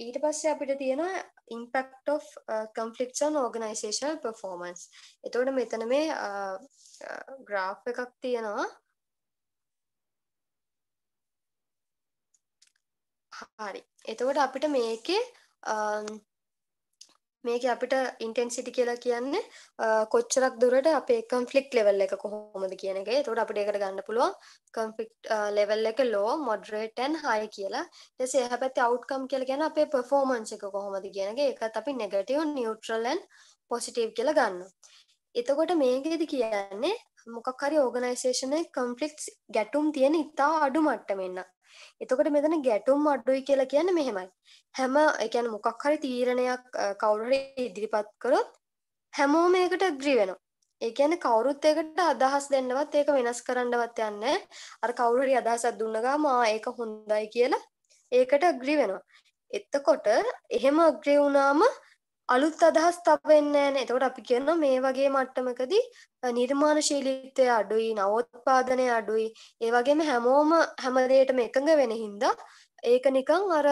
ඊට පස්සේ අපිට තියෙනවා impact of uh, conflicts on organizational performance. එතකොට මෙතන මේ uh, uh, graph එකක් තියෙනවා. හරි. එතකොට අපිට මේකේ um, මේක අපිට ඉන්ටෙන්සිටි කියලා කියන්නේ කොච්චරක් දුරට අපේ කන්ෆ්ලික්ට් ලෙවල් එක කොහොමද කියන එක. එතකොට අපිට ඒකට ගන්න පුළුවන් කන්ෆ්ලික්ට් ලෙවල් එක low, moderate and high කියලා. ඊට පස්සේ එහා පැත්තේ outcome කියලා කියන්නේ අපේ performance එක කොහොමද කියන එක. ඒකත් අපි negative, neutral and positive කියලා ගන්නවා. එතකොට මේකෙදි කියන්නේ මොකක් හරි ඕගනයිසේෂන් එකේ කන්ෆ්ලික්ට්ස් ගැටුම් තියෙන ඉතා අඩු මට්ටමෙන්න. එතකොට මෙතන ගැටුම් අඩුයි කියලා කියන්නේ මෙහෙමයි. හැම ඒ කියන්නේ මොකක් හරි තීරණයක් කවුරු හරි ඉදිරිපත් කළොත් හැමෝම ඒකට ඇග්‍රී වෙනවා. ඒ කියන්නේ කවුරුත් ඒකට අදහස් දෙන්නවත් ඒක වෙනස් කරන්නවත් යන්නේ අර කවුරු හරි අදහසක් දුන්න ගාම ඒක හොඳයි කියලා ඒකට ඇග්‍රී වෙනවා. එතකොට එහෙම ඇග්‍රී වුණාම අලුත් අදහස් තවෙන්න න එතකොට අපි කියන්න මේ වගේ මට්ටමකදී නිර්මාණශීලිතය අඩුයි නවෝත්පාදනය අඩුයි ඒ වගේම හැමෝම හැමදේටම එකඟ වෙන හින්දා ඒක නිකං අර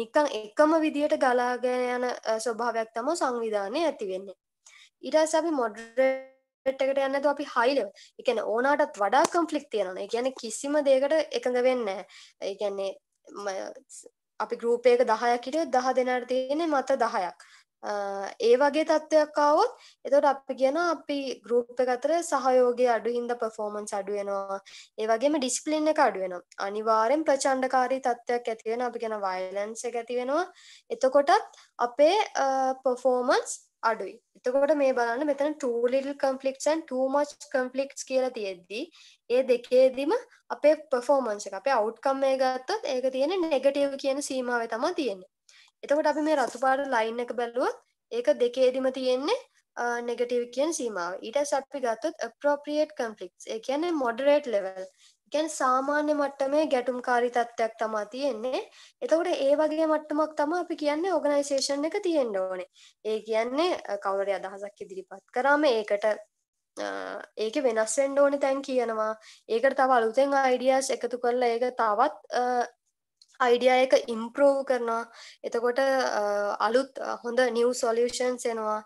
නිකං එකම විදියට ගලාගෙන යන ස්වභාවයක් තම සංවිධානය ඇතිවෙන්නේ. ඉරස් අපි මොඩරටකට යන්න අපි හයිලව එකන ඕනාටත් වඩා කම්පලික් තියෙනවා ගැන කිසිම දේකට එකඟ වෙන්න ඒගැන්නේ අපි ගරූපයක දහයක් හිටියොත් දහ දෙනාට තියෙන්නේ මත දහයක්. ඒ වගේ තත්ත්වයක් ආවොත් එතකොට අපි කියන අපි ගෲප් එක අතර සහයෝගය අඩු හින්දා පර්ෆෝමන්ස් අඩු වෙනවා ඒ වගේම ඩිසිප්ලින් එක අඩු වෙනවා අනිවාර්යෙන් ප්‍රචණ්ඩකාරී තත්ත්වයක් ඇති වෙනවා අපි කියන වයලන්ස් එක ඇති වෙනවා එතකොටත් අපේ පර්ෆෝමන්ස් අඩුයි එතකොට මේ බලන්න මෙතන too little conflicts and too much conflicts කියලා තියෙද්දි ඒ දෙකේදීම අපේ performance එක අපේ outcome එක ගත්තොත් ඒක තියෙන්නේ negative කියන සීමාවේ තමයි තියෙන්නේ. එතකොට අපි මේ රතු පාට line එක බැලුවොත් ඒක දෙකේදීම තියෙන්නේ negative කියන සීමාව. ඊට පස්සේ අපි ගත්තොත් appropriate conflicts. ඒ කියන්නේ moderate level. ගැන සාමාන්‍ය මට්ටමේ ගැටුම් කාරි තත්ත්වයක් තමා තියෙන්නේ එතකොට ඒ වගේ මට්ටමක් තම අපි කියන්නේ ඕගනයිසේෂන් එක තියෙන්න ඕනේ ඒ කියන්නේ කවුරරි අදහසක් ඉදිරිපත් කරාම ඒකට ඒක වෙනස් වෙන්න ඕනේ තැන් කියනවා ඒකට තව අලුතෙන් අයිඩියාස් එකතු කරලා ඒක තවත් අයිඩියා එක ඉම්ප්‍රූව් කරනවා එතකොට අලුත් හොඳ නිව් සොලියුෂන්ස් එනවා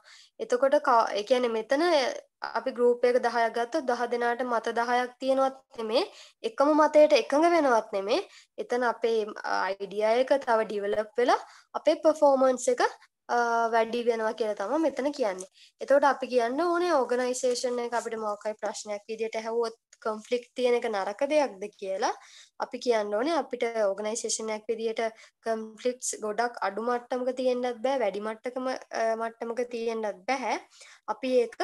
එතකොට ඒ කියන්නේ මෙතන අපි ගෲප් එක 10ක් ගත්තොත් 10 දෙනාට මත 10ක් තියෙනවත් නෙමේ එකම මතයට එකඟ වෙනවත් නෙමේ එතන අපේ අයිඩියා එක තව ඩිවෙලොප් වෙලා අපේ පර්ෆෝමන්ස් එක වැඩි වෙනවා කියලා තමයි මෙතන කියන්නේ. එතකොට අපි කියන්න ඕනේ ඕගනයිසේෂන් එක අපිට මොකක්hari ප්‍රශ්නයක් විදියට ඇහුවොත් කොන්ෆ්ලික්ට් තියෙන එක නරක දෙයක්ද කියලා අපි කියන්න ඕනේ අපිට ඕගනයිසේෂන් එකක් විදියට කොන්ෆ්ලික්ට්ස් ගොඩක් අඩු මට්ටමක තියෙන්නත් බෑ වැඩි මට්ටකම මට්ටමක තියෙන්නත් බෑ අපි ඒක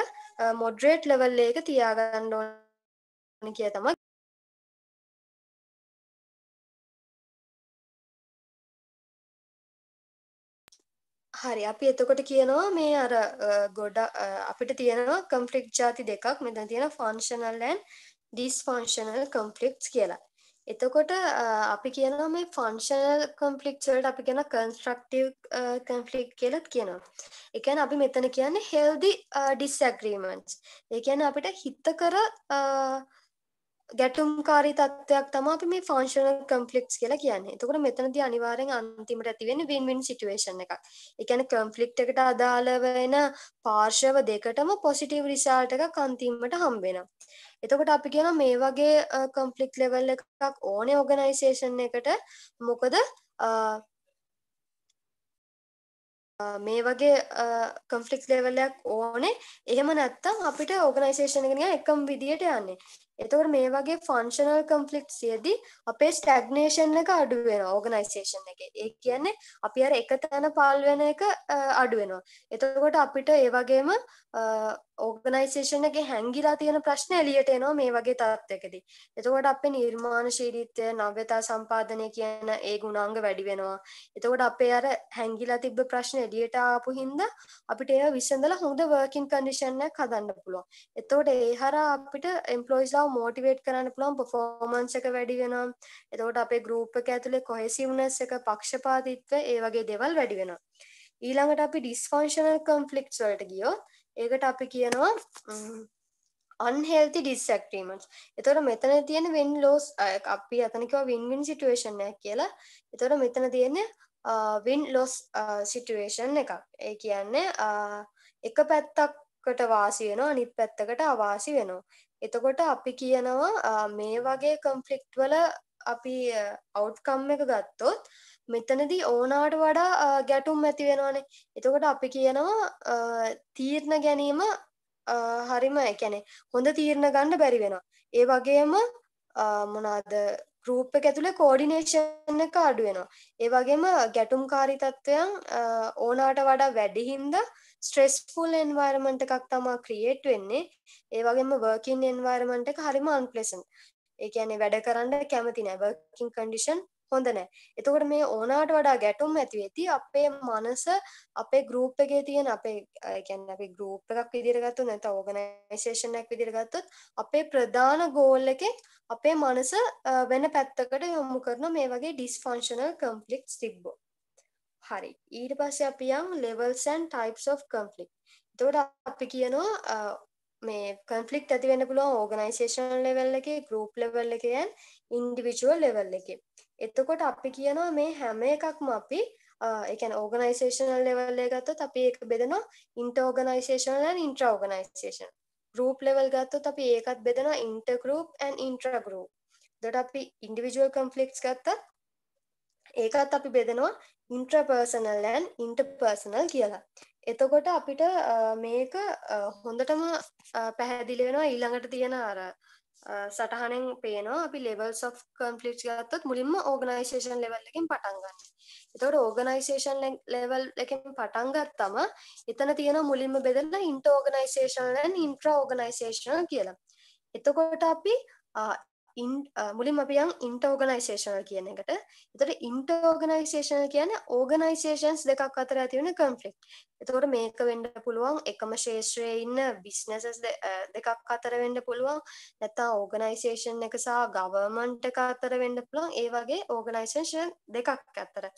මොඩරේට් ලෙවල් එක තියාගන්න ඕනේ කියලා තමයි හරි අපි එතකොට කියනවා මේ අර ගොඩ අපිට තියෙනවා කම්ප්ලික් ජාති දෙකක් මෙතන තියෙන ෆන්ක්ෂනල් ඇන් ඩිස්ෆංශනල් කම්පලික්ස් කියලා එතකොට අපි කියනවා මේ ෆංශනල් කම්පලික්ස් වලට අපි කියන කන්ස්ට්‍රක්ටිව් කම්පලික් කියලත් කියනවා. ඒ කියන්නේ අපි මෙතන කියන්නේ හෙල්දි ඩිස්ඇග්‍රීමන්ට්ස්. ඒ කියන්නේ අපිට හිතකර ගැටුම්කාරී තත්ත්වයක් තමයි අපි මේ ෆංශනල් කම්පලික්ස් කියලා කියන්නේ. එතකොට මෙතනදී අනිවාර්යෙන් අන්තිමට ඇති වෙන්නේ win win situation එකක්. ඒ කියන්නේ කන්ෆ්ලික්ට් එකට අදාළ වෙන පාර්ශව දෙකටම පොසිටිව් රිසල්ට් එකක් අන්තිමට හම්බ වෙනවා. එතකොට අපි කියන මේ වගේ කම්ප්ලික් ලෙවල් එකක් ඕනේ ඕගනයිසේෂන් එකට මොකද මේ වගේ කම්ෆලික් ලෙවල්ලයක් ඕනේ එහෙම නැත්තම් අපිට ඕගනයිසේෂන් එක නිකන් එකම විදියට යන්නේ. එතකොට මේ වගේ ෆන්ක්ෂනල් කන්ෆ්ලික්ට්ස් යදී අපේ ස්ටැග්නේෂන් එක අඩු වෙනවා ඕගනයිසේෂන් එකේ. ඒ කියන්නේ අපි අර එක තැන පාල් වෙන එක අඩු වෙනවා. එතකොට අපිට ඒ වගේම ඕගනයිසේෂන් එකේ හැංගිලා තියෙන ප්‍රශ්න එළියට එනවා මේ වගේ තත්ත්වයකදී. එතකොට අපේ නිර්මාණශීලීත්වය, නව්‍යතා සම්පාදනය කියන ඒ ගුණාංග වැඩි වෙනවා. එතකොට අපේ අර හැංගිලා තිබ්බ ප්‍රශ්න එළියට ආපු හින්දා අපිට ඒව විසඳලා හොඳ වර්කින් කන්ඩිෂන් එකක් හදන්න පුළුවන්. එතකොට ඒ හරහා අපිට එම්ප්ලොයිස්ලා මෝටිවේට් කරන්න පුළුවන් පොෆෝමන්ස් එක වැඩි වෙනවා. එතකොට අපේ ගෲප් එක ඇතුලේ කොහෙසිව්නස් එක පක්ෂපාතීත්වය ඒ වගේ දේවල් වැඩි වෙනවා. ඊළඟට අපි ඩිස්ෆන්ක්ෂනල් කොන්ෆ්ලික්ට්ස් වලට ගියොත් ඒකට අපි කියනවා unhealthy disagreements. එතකොට මෙතන තියෙන win loss අපි අතන කිව්වා win win situation එකක් කියලා. එතකොට මෙතන තියෙන්නේ win loss situation එකක්. ඒ කියන්නේ එක පැත්තකට වාසි වෙනවා අනිත් පැත්තකට අවාසි වෙනවා. එතකොට අපි කියනවා මේ වගේ කම්ෆලික්් වල අපි අවට්කම් එක ගත්තොත් මෙතනදී ඕනාට වඩා ගැටුම් ඇති වෙනවානේ එතකොට අපි කියනවා තීරණ ගැනීම හරිම එකැනෙ හොඳ තීරණ ගණ්ඩ බැරි වෙනවා ඒ වගේම මොනාද ගරූප් එක ඇතුළේ කෝඩිනේෂන් එක අඩු වෙනවා. ඒ වගේම ගැටුම්කාරී තත්වයන් ඕනාට වඩා වැඩි හින්දා ස්ට්‍රෙස්ෆුල් එන්වයරන්මන්ට් එකක් තමයි ක්‍රියේට් වෙන්නේ. ඒ වගේම වර්කින් එන්වයරන්මන්ට් එක හරිම අන්ප්ලෙසන්ට්. ඒ කියන්නේ වැඩ කරන්න කැමති නැහැ. වර්කින් කන්ඩිෂන් හොඳ නෑ. එතකොට මේ ඕනාට වඩා ගැටුම් ඇති වෙද්දී අපේ මනස අපේ ගෲප් එකේ තියෙන අපේ කියන්නේ අපි ගෲප් එකක් විදිහට ගත්තොත් නැත්නම් ඕගනයිසේෂන් එකක් විදිහට ගත්තොත් අපේ ප්‍රධාන ගෝල් එකේ අපේ මනස වෙන පැත්තකට යොමු කරන මේ වගේ ඩිස්ෆන්ක්ෂනල් කන්ෆ්ලික්ට්ස් තිබ්බෝ. හරි. ඊට පස්සේ අපි යම් levels and types of conflict. එතකොට අපි කියනවා මේ කන්ෆ්ලික්ට් ඇති වෙන්න පුළුවන් ඕගනයිසේෂන් ලෙවල් එකේ ගෲප් ලෙවල් එකේ and ඉන්ඩිවිජුවල් ලෙවල් එකේ. එතකොට අපි කියනවා මේ හැම එකක්ම අපි එකන ඕගනයිසේෂනල් ලෙවල්ලේ ගත්තොත් අපි ඒක බෙදෙනවා inter organisational and intra organisation group level ගත්තොත් අපි ඒකත් බෙදෙනවා ඉන්ටගරප් ඇන් ඉන්ට්‍ර ගරප් දොට අපි ඉන්ඩිවිජුවල් කම්ෆලික්ස් ගත්තත් ඒකත් අපි බෙදෙනවා ඉන්ට්‍රපර්සනල් ඇන් ඉන්ට පර්සනල් කියලා එතකොට අපිට මේක හොඳටම පැහැදිලි වෙනවා ඊළඟට තියෙන අර සටහනෙන් පේනවා අපි levels of conflicts ගත්තොත් මුලින්ම organization level එකෙන් පටන් ගන්න. එතකොට organization level එකෙන් පටන් ගත්තම එතන තියෙන මුලින්ම බෙදලා inter organizational and intra organizational කියලා. එතකොට අපි මුලින් අපි යන් ඉන්ටෝගනයිසේෂනල් කියන එකට. එතකොට ඉන්ටෝගනයිසේෂනල් කියන්නේ ඕගනයිසේෂන්ස් දෙකක් අතර ඇති වෙන කන්ෆ්ලික්ට්. එතකොට මේක වෙන්න පුළුවන් එකම ශේෂත්‍රයේ ඉන්න බිස්නසස් දෙකක් අතර වෙන්න පුළුවන්. නැත්නම් ඕගනයිසේෂන් එක සහ ගවර්න්මන්ට් එක අතර වෙන්න පුළුවන්. ඒ වගේ ඕගනයිසේෂන් දෙකක් අතර.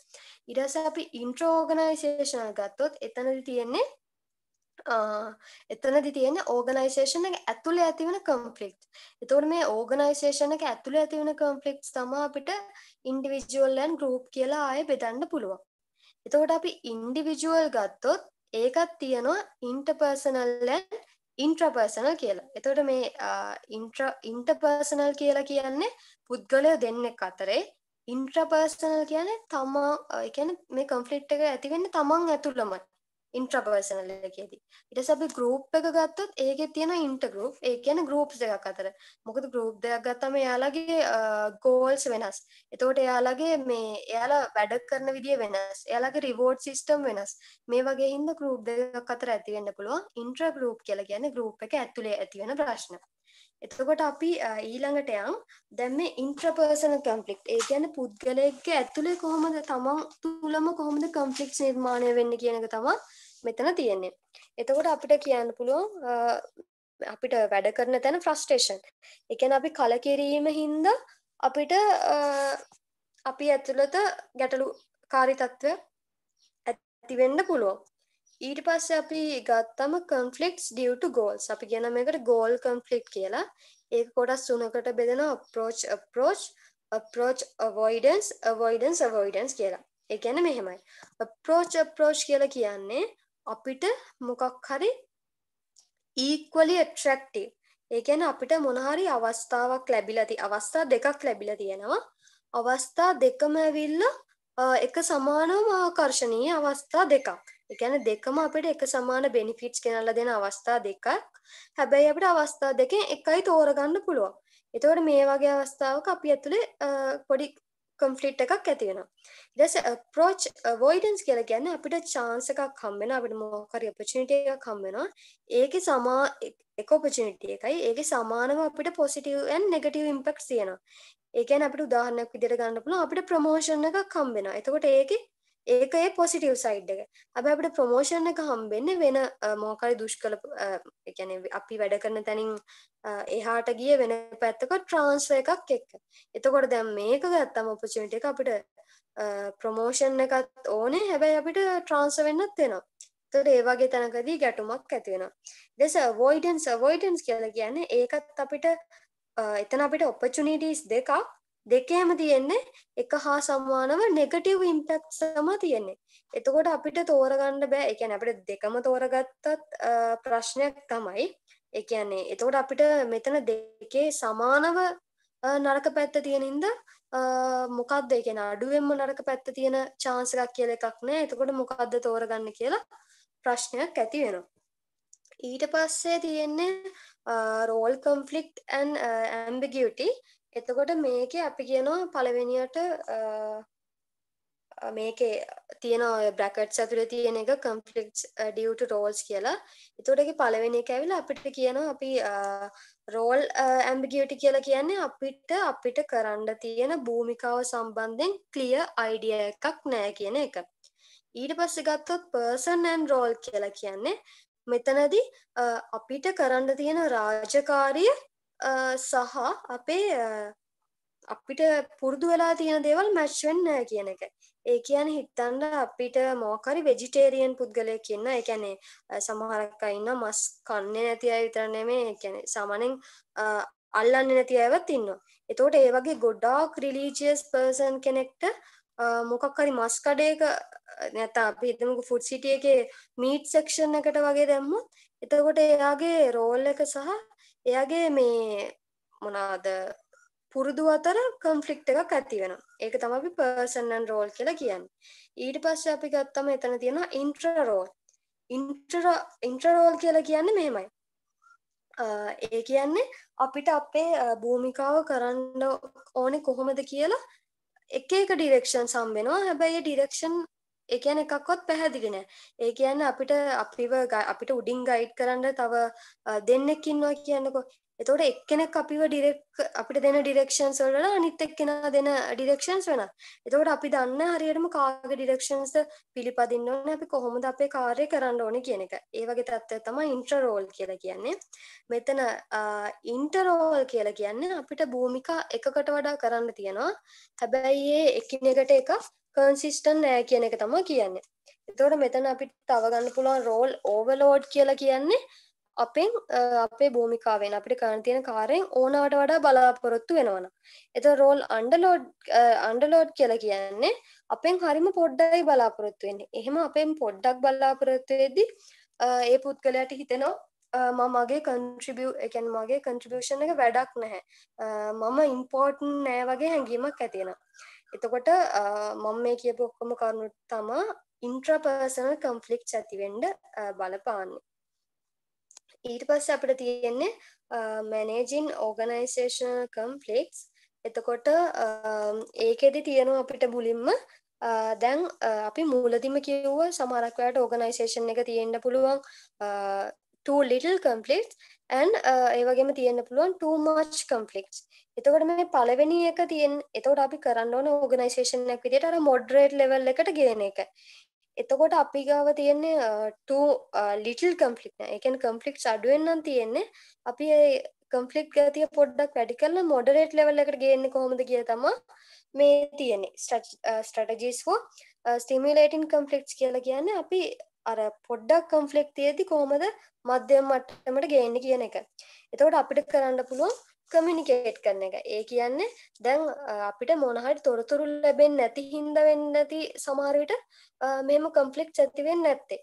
ඊට පස්සේ අපි ඉන්ට්‍රෝ ඕගනයිසේෂනල් ගත්තොත් එතනදි තියෙන්නේ එතනදි තියෙන ඕගනයිසේෂන් එක ඇතුළේ ඇතිවන කම්ප්ලික්ට්. එතකොට මේ ඕගනයිසේෂන් එක ඇතුළේ ඇතිවන කම්ප්ලික්ට්ස් තමයි අපිට ඉන්ඩිවිජුවල් ඇන් ගෲප් කියලා ආයේ බෙදන්න පුළුවන්. එතකොට අපි ඉන්ඩිවිජුවල් ගත්තොත් ඒකත් තියෙනවා ඉන්ටර්පර්සනල් ඇන් ඉන්ට්‍රපර්සනල් කියලා. එතකොට මේ ඉන්ට්‍ර ඉන්ටර්පර්සනල් කියලා කියන්නේ පුද්ගලයෝ දෙන්නෙක් අතරේ ඉන්ට්‍රපර්සනල් කියන්නේ තමා ඒ කියන්නේ මේ කන්ෆ්ලික්ට් එක ඇති වෙන්නේ තමන් ඇතුළමයි. ඉන්ට්‍රපර්සනල් එකේදී ඉට සබි ගරුප් එක ගත්තොත් ඒක තියෙන ඉන්ටගරුප් ඒ කියන ගරුප් දෙයක් අතර මොකද ගරුප් දෙයක් ගත්තම යාලගේ ගෝල්ස් වෙනස් එතෝට එයාලගේ මේ එයාලා වැඩ කරන විදිිය වෙනස් එයාලගේ රිවෝඩ් සිිස්ටම් වෙනස් මේ වගේ හින්ද ගරුප් දෙයක් අතර ඇතිවෙන්න පුළුව ඉන්ට්‍ර ගරුප් කියල ගැන ගරුප් එක ඇතුළේ ඇතිවෙන ප්‍රශ්න එතකොට අපි ඊළඟට යම් දැන් මේ ඉන්ට්‍රපර්සනල් කන්ෆ්ලික්ට් ඒ කියන්නේ පුද්ගලයෙක්ගේ ඇතුලේ කොහොමද තමන් තුලම කොහොමද කන්ෆ්ලික්ට්ස් නිර්මාණය වෙන්නේ කියන එක තමයි මෙතන තියෙන්නේ. එතකොට අපිට කියන්න පුළුවන් අපිට වැඩ කරන තැන ෆ්‍රස්ටේෂන්. ඒ කියන්නේ අපි කලකිරීම හින්දා අපිට අපි ඇතුළත ගැටලු කාරිතත්වය ඇතිවෙන්න පුළුවන්. ඊට පස්සේ අපි ගත්තම conflicts due to goals. අපි කියන මේකට goal conflict කියලා. ඒක කොටස් තුනකට බෙදෙනවා approach approach approach avoidance avoidance avoidance කියලා. ඒ කියන්නේ මෙහෙමයි. approach approach කියලා කියන්නේ අපිට මොකක් හරි equally attractive ඒ කියන්නේ අපිට මොන හරි අවස්ථාවක් ලැබිලා ති අවස්ථා දෙකක් ලැබිලා තියෙනවා අවස්ථා දෙකම ඇවිල්ලා එක සමානව ආකර්ෂණීය අවස්ථා දෙකක් ඒ කියන්නේ දෙකම අපිට එක සමාන බෙනිෆිට්ස් ගෙනල්ලා දෙන අවස්ථා දෙකක් හැබැයි අපිට අවස්ථා දෙකෙන් එකයි තෝරගන්න පුළුවන් එතකොට මේ වගේ අවස්ථාවක අපි ඇතුලේ පොඩි කොන්ෆ්ලිට් එකක් ඇති වෙනවා. ඊට පස්සේ approach avoidance කියලා කියන්නේ අපිට chance එකක් හම් වෙනවා අපිට මොකක් හරි opportunity එකක් හම් වෙනවා. ඒකේ සමා එක opportunity එකයි ඒකේ සමානව අපිට positive and negative impacts තියෙනවා. ඒ කියන්නේ අපිට උදාහරණයක් විදිහට ගන්න පුළුවන් අපිට ප්‍රොමෝෂන් එකක් හම් වෙනවා. එතකොට ඒකේ ඒක ඒ පොසිටව් සයිඩ් එක අප අපට ප්‍රමෝෂණ එක හම්බෙන්න වෙන මෝකරි දුෂ්කල එකැන අපි වැඩ කරන තැනින් එහාට ගිය වෙන පැත්තක ට්‍රාන්ස්ව එකක් එක්ක එතකොට දැම් මේක ගත්තම ඔපචිට එක අපිට ප්‍රමෝෂණ එකත් ඕනේ හැබැයි අපිට ට්‍රාන්ස වෙන්නත් වෙනවා තොර ඒවාගේ තැනකදී ගැටුමක් ඇතිවෙන දෙස වෝයිඩන්ස් වෝයිඩන්ස් කියල කියන්නේ ඒකත් අපිට එතන අපිට ඔපචුනිටස් දෙකක් දෙකේම තියෙන්නේ එක හා සමානව නෙගටිව් ඉම්පැක්ට් සම තියෙන්නේ. එතකොට අපිට තෝරගන්න බෑ. ඒ කියන්නේ අපිට දෙකම තෝරගත්තත් ප්‍රශ්නයක් තමයි. ඒ කියන්නේ එතකොට අපිට මෙතන දෙකේ සමානව නරක පැත්ත තියෙන හින්දා මොකද්ද ඒ කියන්නේ අඩුවෙන්ම නරක පැත්ත තියෙන chance එකක් කියලා එකක් නෑ. එතකොට මොකද්ද තෝරගන්න කියලා ප්‍රශ්නයක් ඇති වෙනවා. ඊට පස්සේ තියෙන්නේ රෝල් කොන්ෆ්ලික්ට් ඇන් ඇම්බිගියුටි එතකොට මේක අපි කියනවා පළවෙනියට මේක තියෙන බ්‍රකට් සතුර තියෙන එක කම්පලික්් ඩියට රෝල්ස් කියලා එතුටගේ පලවෙනි එක ඇවිල අපිට කියනවා අපි රෝල් ඇම්බිගියටි කියලා කියන්නේ අපිට අපිට කරන්න තියෙන භූමිකාව සම්බන්ධෙන් කලිය අයිඩිය එකක් නෑ කියන එක ඊට පස්ස ගත්තොත් පර්සන් ඇන් රෝල් කියලා කියන්නේ මෙතනදී අපිට කරන්න තියෙන රාජකාරිය සහ අපේ අපිට පුරුදු වෙලා තියෙන දේවල් මැච් වෙන්න කියන එක. ඒ කියන හිත්තන්න අපිට මෝකරි වෙජිටේරියන් පුද්ගලය කියන්න එකැනේ සමහරක් ඉන්න මස් කන්නේ නැති අය විතරන්නේ මේ එකැන සාමනෙන් අල්ලන්න නැති ඇවත් ඉන්න. එතෝට ඒ වගේ ගොඩ්ඩාක් රිලීජියස් පර්සන් කෙනෙක්ට මොකක්කරි මස්කඩයක නැත අපිතමක ෆුඩ් සිටියගේ මීට් සෙක්ෂන් එකට වගේ දැම්මුත් එතකොට එයාගේ රෝල් එක සහ එයාගේ මේ මොනාද පුරුදු අතර කම්ෆලික්් එකක් ඇති වෙන ඒක තම අපි පර්සන්නන් රෝල් කියලා කියන්න ඊට පස්ස අපි ගත්තම එතන තියෙන ඉන්ට්‍ර රෝල් ඉන්ට්‍රරෝල් කියලා කියන්නේ මෙහෙමයි ඒ කියන්නේ අපිට අපේ භූමිකාව කරන්න ඕනෙ කොහොමද කියලා එක එක ඩිරෙක්ෂන් සම්බෙනවා හැබැයි ඩිරෙක්ෂන් ඒ කියන්නේ එකක්වත් පැහැදිලි නෑ. ඒ කියන්නේ අපිට අපිව අපිට උඩින් ගයිඩ් කරන්න තව දෙන්නෙක් ඉන්නවා කියන්නකෝ. එතකොට එක්කෙනෙක් අපිව ඩිරෙක්ට් අපිට දෙන ඩිරෙක්ෂන්ස් වල අනිත් එක්කෙනා දෙන ඩිරෙක්ෂන්ස් වෙනවා. එතකොට අපි දන්න හරියටම කාගේ ඩිරෙක්ෂන්ස්ද පිළිපදින්න ඕනේ අපි කොහොමද අපේ කාර්යය කරන්න ඕනේ කියන එක. ඒ වගේ තත්ත්වය තමයි ඉන්ටර් රෝල් කියලා කියන්නේ. මෙතන ඉන්ටර් රෝල් කියලා කියන්නේ අපිට භූමිකා එකකට වඩා කරන්න තියෙනවා. හැබැයි ඒ එකිනෙකට එක කන්සිස්ටන් නෑ කියන එක තමයි කියන්නේ. එතකොට මෙතන අපිට තව ගන්න පුළුවන් රෝල් ඕවර්ලෝඩ් කියලා කියන්නේ අපෙන් අපේ භූමිකාවෙන් අපිට කරන තියෙන කාරයෙන් ඕනාට වඩා බලාපොරොත්තු වෙනවන. එත රෝල් අන්ඩලෝඩ් අන්ඩලෝඩ් කියලා කියන්නේ අපෙන් හරිම පොඩ්ඩයි බලාපොරොත්තු වෙන්නේ. එහෙම අපෙන් පොඩ්ඩක් බලාපොරොත්තු වෙද්දී ඒ පුද්ගලයාට හිතෙනවා මම මගේ කන්ට්‍රිබියු ඒ කියන්නේ මගේ කන්ට්‍රිබියුෂන් එක වැඩක් නැහැ. මම ඉම්පෝටන්ට් නෑ වගේ හැඟීමක් ඇති වෙනවා. එතකොට මම මේ කියපු ඔක්කොම කරුණු තමයි ඉන්ට්‍රාපර්සනල් කන්ෆ්ලික්ට්ස් ඇති වෙන්න බලපාන්නේ. ඊට පස්ස අපට තියෙන්නේ මැනේජින් ඕගනයිසේෂන කම්පලෙක්ස් එතකොට ඒකෙදි තියෙනවා අපිට මුලින්ම දැන් අපි මූලදිම කිව්ව සමරක්වයට ඕගනයිසේෂන් එක තියෙන්න්න පුළුවන් too little conflicts and ඒ වගේම තියෙන්න පුළුවන් too much conflicts. එතකොට මේ පළවෙනි එක තියෙන එතකොට අපි කරන්න ඕන ඕගනයිසේෂන් එකක් විදියට අර මොඩරේට් ලෙවල් එකට ගෙන එක. එතකොට අපි ගාව තියෙන්නේ ටූ ලිටල් කම්පලික් එකන් කම්පලික්් අඩුවෙන්න්නම් තියෙන්නේ අපි කම්පලික් ගතිය පොඩ්ඩක් වැඩි කරලා මොඩරේට් ලෙවල් එකට ගේන්න කොහොමද කිය තම මේ තියෙන්නේ ස්ටටජිස් හෝ ස්ටිමිලේටින් කම්පලික්් කියලා කියන්න අපි අර පොඩ්ඩක් කම්පලෙක්් තියදි කොහොමද මධ්‍යම මට්ටමට ගේන්න කියන එක එතකොට අපිට කරන්න පුළුවන් කමිනිකේට් කරන එක ඒ කියන්නේ දැන් අපිට මොනහට තොරතුරු ලැබෙන් නැති හින්ද වෙන්න ඇති සමහරවිට මෙම කම්පලික් ඇතිවෙන් නැත්තේ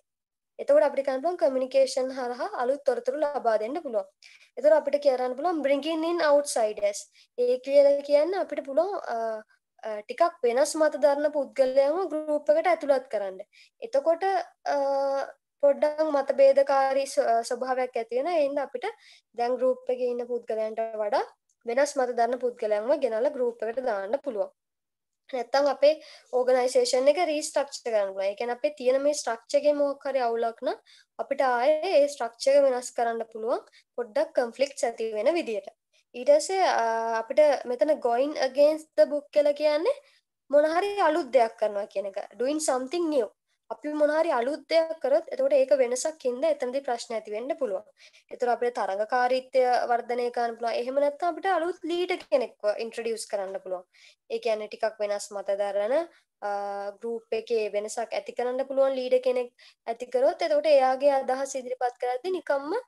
එතකට අපි කන්පම් කමිනිකේෂන් හරහා අලුත් තොරතුරු ලබා දෙන්න පුළුවන් එතර අපිට කියරන්න පුළුවන් බ්‍රිගින්න් අවට්සයිඩස් ඒ කියල කියන්න අපිට පුළුවන් ටිකක් වෙනස් මත දරන්න පුද්ගලයම ගරුප්පකට ඇතුළත් කරන්න එතකොට පොඩ්ඩක් මතබේදකාරී ස්වභාවයක් ඇතිවෙන එයින්ද අපිට දැන් ගෲප් එකේ ඉන්න පුද්ගලයන්ට වඩා වෙනස් මත දන්න පුද්ගලයන්ව ගෙනල්ලා ගෲප් එකට දාන්න පුළුවන්. නැත්තම් අපේ ඕගනයිසේෂන් එක රීස්ට්‍රක්චර් කරන්න පුළුවන්. ඒ කියන්නේ අපේ තියෙන මේ ස්ට්‍රක්චර් එකේ මොකක් හරි අවුලක් නම් අපිට ආයේ ඒ ස්ට්‍රක්චර් එක වෙනස් කරන්න පුළුවන් පොඩ්ඩක් කන්ෆ්ලික්ට්ස් ඇති වෙන විදියට. ඊට පස්සේ අපිට මෙතන going against the book කියලා කියන්නේ මොන හරි අලුත් දෙයක් කරනවා කියන එක. doing something new. අපි මොනහරි අලුත් දෙයක් කරොත් එතකොට ඒක වෙනසක් හින්දා එතනදී ප්‍රශ්න ඇති වෙන්න පුළුවන්. ඒතර අපිට තරඟකාරීත්වය වර්ධනය කරන්න පුළුවන්. එහෙම නැත්නම් අපිට අලුත් ලීඩර් කෙනෙක්ව ඉන්ට්‍රොඩියුස් කරන්න පුළුවන්. ඒ කියන්නේ ටිකක් වෙනස් මතදරන ගෲප් එකේ වෙනසක් ඇති කරන්න පුළුවන් ලීඩර් කෙනෙක් ඇති කරොත් එතකොට එයාගේ අදහස් ඉදිරිපත් කරද්දී නිකම්ම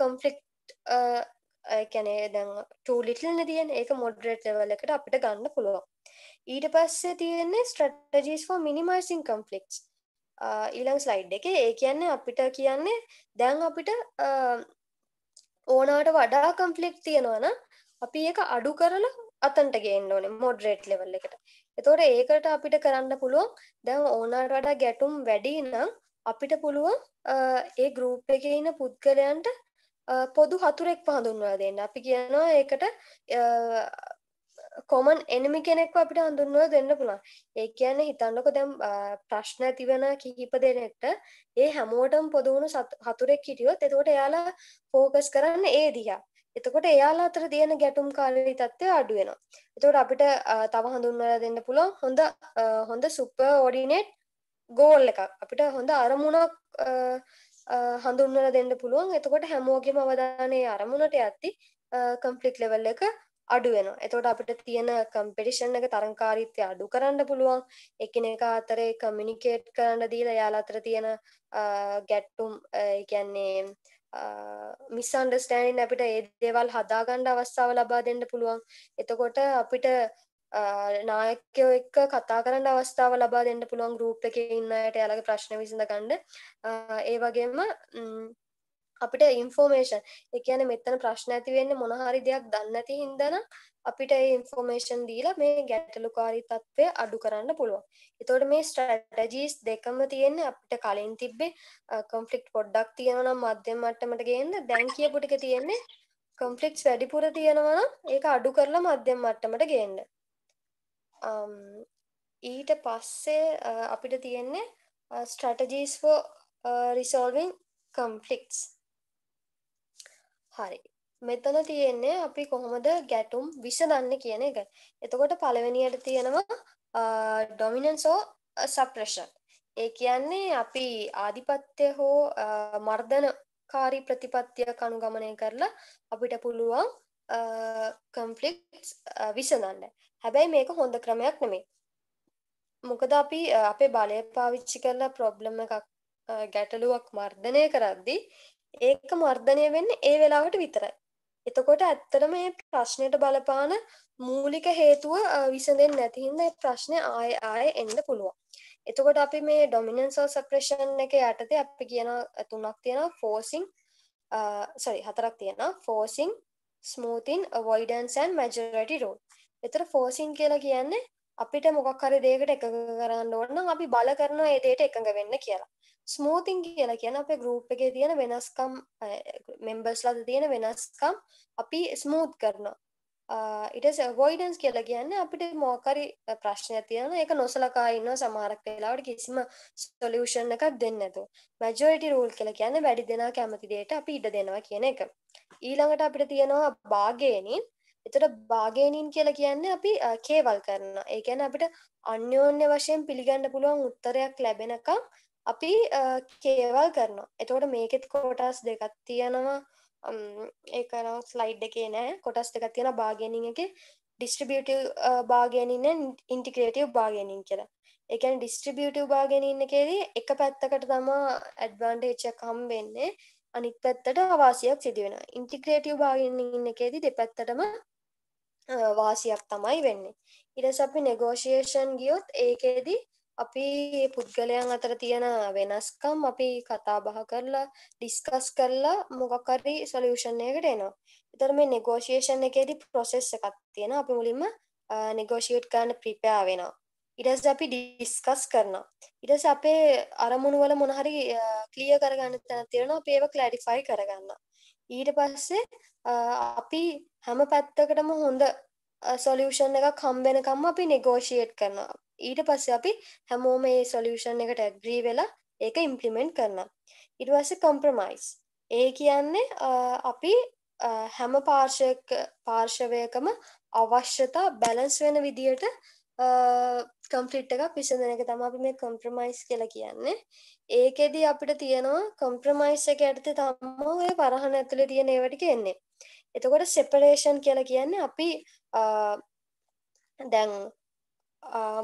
කොන්ෆ්ලික්ට් ඒ කියන්නේ දැන් too little නේ තියෙන්නේ. ඒක moderate level එකට අපිට ගන්න පුළුවන්. ඊට පස්සේ තියෙන්නේ strategies for minimizing conflicts. ඊළං ස්ලයිඩ් එක ඒ කියන්නේ අපිට කියන්නේ දැන් අපිට ඕනාට වඩා කම්පලික් තියෙනවන අපි ඒක අඩු කරලා අතන්ට ගේන්න ඕනේ මොඩරේට් ලෙවල් එකට එතෝට ඒකට අපිට කරන්න පුළුවන් දැන් ඕනාට වඩා ගැටුම් වැඩි නම් අපිට පුළුවන් ඒ ගරූප් එක ඉන්න පුද්ගලයන්ට පොදු හතුරෙක් පහඳුන්වා දෙන්න අපි කියනවා ඒකට කොමන් එනමි කෙනෙක්ව අපිට හඳුන්ව දෙන්න පුළුවන් ඒ කියන්න හිතන්නක දැම් ප්‍රශ්න ඇතිවන කිහිප දෙනෙක්ට ඒ හැමෝටම පොදුණු හතුරෙක් හිටියොත් එතකොට එයාලා ෆෝකස් කරන්න ඒ දිහා එතකොට එයාලා අතර තියෙන ගැටුම් කාලී තත්ත්වය අඩු වෙනවා එතකොට අපිට තව හඳුන්වලා දෙන්න පුළුවන් හොඳ හොඳ සුපර් ඕඩිනේට් ගෝල් එකක් අපිට හොඳ අරමුණක් හඳුන්වලා දෙන්න පුළුවන් එතකොට හැමෝගෙම අවධානය අරමුණට යද්දි කම්ප්ලික් ලෙවල් එක අඩුවෙන එතකොට අපිට තියෙන කම්පිටිෂන් එක තරංකාරීත්වය අඩු කරන්න පුළුවන් එකනෙක අතරේ කමිනිකේට් කරන්න දීලා යාල අතර තියෙන ගැට්ටුම් කියන්නේ මිස්සන්ඩස්ටෑන් අපිට ඒ දේවල් හදාගණ්ඩ අවස්ථාව ලබා දෙන්න පුළුවන් එතකොට අපිට නායකයෝ එක්ක කතා කරන්න අවස්ථාව ලබා දෙන්න පුළුවන් ගරූප් එක ඉන්නයට යාලගේ ප්‍රශ්න විසිඳ ගණ්ඩ ඒ වගේම අපිට ඉන්ෆෝර්මේෂන් ඒ කියන්නේ මෙතන ප්‍රශ්න ඇති වෙන්නේ මොන හරි දෙයක් දන්නේ නැති හින්දා නම් අපිට ඒ ඉන්ෆෝර්මේෂන් දීලා මේ ගැටලුකාරී తත්වය අඩු කරන්න පුළුවන්. එතකොට මේ ස්ට්‍රැටජිස් දෙකම තියෙන්නේ අපිට කලින් තිබ්බේ කොන්ෆ්ලික්ට් පොඩ්ඩක් තියෙනවා නම් මධ්‍යම මට්ටමට ගේන්න දැන් කියපු ටික තියෙන්නේ කොන්ෆ්ලික්ට්ස් වැඩිපුර තියෙනවා නම් ඒක අඩු කරලා මධ්‍යම මට්ටමට ගේන්න. ඊට පස්සේ අපිට තියෙන්නේ ස්ට්‍රැටජිස් ෆෝ රිසෝල්වින් කොන්ෆ්ලික්ට්ස් හරි මෙතන තියෙන්නේ අපි කොහොමද ගැටුම් විසඳන්න කියන එක. එතකොට පළවෙනියට තියෙනවා ඩොමිනන්ස් හෝ සප්‍රෙෂන්. ඒ කියන්නේ අපි ආධිපත්‍ය හෝ මර්ධනකාරී ප්‍රතිපත්තිය කනුගමනය කරලා අපිට පුළුවන් කම්ප්ලික්ට්ස් විසඳන්න. හැබැයි මේක හොඳ ක්‍රමයක් නෙමෙයි. මොකද අපි අපේ බලය පාවිච්චි කරලා ප්‍රොබ්ලම් එකක් ගැටලුවක් මර්ධනය කරද්දී ඒක මර්ධනය වෙන්න ඒ වෙලාවට විතරයි. එතකොට ඇත්තට මේ ප්‍රශ්නයට බලපාන මූලික හේතුව විසඳෙන් නැතිහින්ද ප්‍රශ්නය ආය ආය එන්න පුළුවන්. එතකොට අපි මේ ඩොමිනන්සෝ සප්‍රේෂන් එක යටතේ අපි කියන තුනක් තියෙන ෆෝසිං සරි හතරක් තියෙන ෆෝසිං ස්මූතින් අවොයිඩන්සන් මැජරටි රෝල් එතර ෆෝසින් කියලා කියන්නේ අපිට මොකක් හරි දෙයකට එකඟ කරන්න ඕන නම් අපි බල කරනවා ඒ දෙයට එකඟ වෙන්න කියලා. ස්මූතින් කියලා කියන අපේ ගරුප් එකේ තියෙන වෙනස්කම් මෙම්බර්ස් ලද තියෙන වෙනස්කම් අපි ස්මූත් කරනවා ඉටස වොයිඩන්ස් කියලා කියන්න අපිට මෝකරි ප්‍රශ්නය තියෙන එක නොසලකා ඉන්න සමහරක් වෙලාවට කිසිම සොලියුෂන් එකක් දෙන්නතු මැජෝරිටි රූල් කියලා කියන්න වැඩි දෙනා කැමති දෙයට අපි ඉඩ දෙනවා කියන එක ඊළඟට අපිට තියෙනවා භාගයනින් එතට භාගයනින් කියලා කියන්න අපි කේවල් කරන්න ඒකැන අපිට අන්‍යෝන්‍ය වශයෙන් පිළිගන්න පුළුවන් උත්තරයක් ලැබෙනකම් අපි කේවල් කරනවා එතෝට මේකෙත් කොටස් දෙකත් තියෙනවා ඒකන ස්ලයිඩ් එකේ නෑ කොටස් දෙකත් තියෙන බාගෙනින් එක ඩිස්ට්‍රිබියටව් බාගෙනින්න ඉන්ටික්‍රේටව් බාගෙනින් කියලා එකන් ඩිස්ට්‍රිබියටව් බාගෙනන්න එකේදී එක පැත්තකට තමා ඇඩ්වාන්ටේච්චක් හම් වෙන්නේ අනිත් පැත්තට අවාසියක් සිදුවෙන ඉන්ටික්‍රේටව් බාගෙනින්න එකේදී දෙපැත්තටම වාසියක් තමයි වෙන්නේ ඉරස අපි නෙගෝෂියේෂන් ගියොත් ඒකේදී අපි පුද්ගලයන් අතර තියෙන වෙනස්කම් අපි කතා බහ කරලා ඩිස්කස් කරලා මොකක් හරි සොලියුෂන් එකකට එනවා. ඒතර මේ නෙගෝෂියේෂන් එකේදී ප්‍රොසෙස් එකක් තියෙනවා. අපි මුලින්ම නෙගෝෂියේට් කරන්න ප්‍රිපෙයාර් වෙනවා. ඊට පස්සේ අපි ඩිස්කස් කරනවා. ඊට පස්සේ අපේ අරමුණු වල මොන හරි ක්ලියර් කරගන්න තැන තියෙනවා. අපි ඒව ක්ලැරිෆයි කරගන්නවා. ඊට පස්සේ අපි හැම පැත්තකටම හොඳ සොලියුෂන් එකක් හම්බෙනකම්ම අපි නෙගෝෂියේට් කරනවා. ඊට පස්සේ අපි හැමෝම මේ සොලියුෂන් එකට ඇග්‍රී වෙලා ඒක ඉම්ප්ලිමන්ට් කරනවා. ඊට පස්සේ කම්ප්‍රොමයිස්. ඒ කියන්නේ අපි හැම පාර්ශවයක පාර්ශවයකම අවශ්‍යතා බැලන්ස් වෙන විදියට කම්ප්ලිට් එකක් විසඳන එක තමයි අපි මේ කම්ප්‍රොමයිස් කියලා කියන්නේ. ඒකෙදි අපිට තියෙනවා කම්ප්‍රොමයිස් එක යටතේ තමයි ඔය වරහන ඇතුලේ තියෙන ඒවා ටික එන්නේ. එතකොට සෙපරේෂන් කියලා කියන්නේ අපි දැන්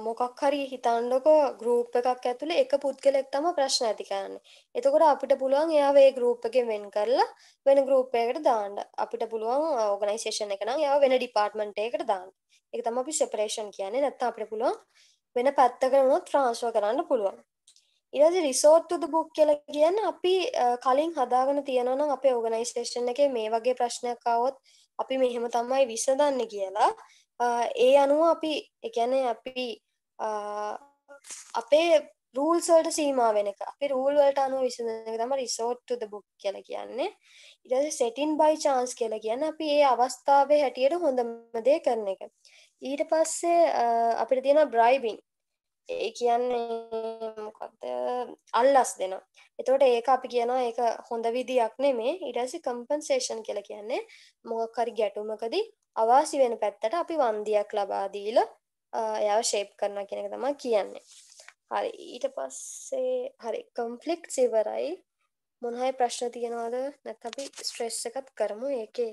මොකක් හරි හිතන්නකෝ ගෲප් එකක් ඇතුලේ එක පුද්ගලෙක් තමයි ප්‍රශ්න ඇති කරන්නේ. එතකොට අපිට පුළුවන් එයාව ඒ ගෲප් එකෙන් වෙන් කරලා වෙන ගෲප් එකකට දාන්න. අපිට පුළුවන් ඕගනයිසේෂන් එක නම් එයාව වෙන ඩිපාර්ට්මන්ට් එකකට දාන්න. ඒක තමයි අපි සෙපරේෂන් කියන්නේ. නැත්නම් අපිට පුළුවන් වෙන පැත්තකට උනොත් ට්‍රාන්ස්ෆර් කරන්න පුළුවන්. ඊට පස්සේ resort to the book කියලා කියන්නේ අපි කලින් හදාගෙන තියෙනවා නම් අපේ ඕගනයිසේෂන් එකේ මේ වගේ ප්‍රශ්නයක් ආවොත් අපි මෙහෙම තමයි විසඳන්නේ කියලා ඒ අනුව අපි එකැන අපි අපේ රූල්සල්ට සීමා වෙනක අපි රූල්වලට අනුව විසඳක තම රිසෝට්ටුද බුක් කියල කියන්නේ ඉරස සෙටින් බයි චාන්ස් කියල කියන්න අපි ඒ අවස්ථාවේ හැටියට හොඳමදේ කරන එක ඊට පස්සේ අපිට තියෙන බ්‍රයිබින් ඒ කියන්නේකක්ද අල්ලස් දෙන එතවට ඒක අපි කියනවා ඒක හොඳ විදියක් නෙමේ ඉඩස කම්පන්සේෂන් කියල කියන්නේ මොගක්කරි ගැටුමකදී අවාසි වෙන පැත්තට අපි වන්දියක් ලබාදීල එයාව ශේප් කරන කෙනෙක තමා කියන්නේ හරි ඊට පස්සේ හරි කම්පලික්් සිවරයි මොනහයි ප්‍රශ්න තියෙනවාද නැත් අපි ස්ට්‍රෙස් එකත් කරමු ඒකේ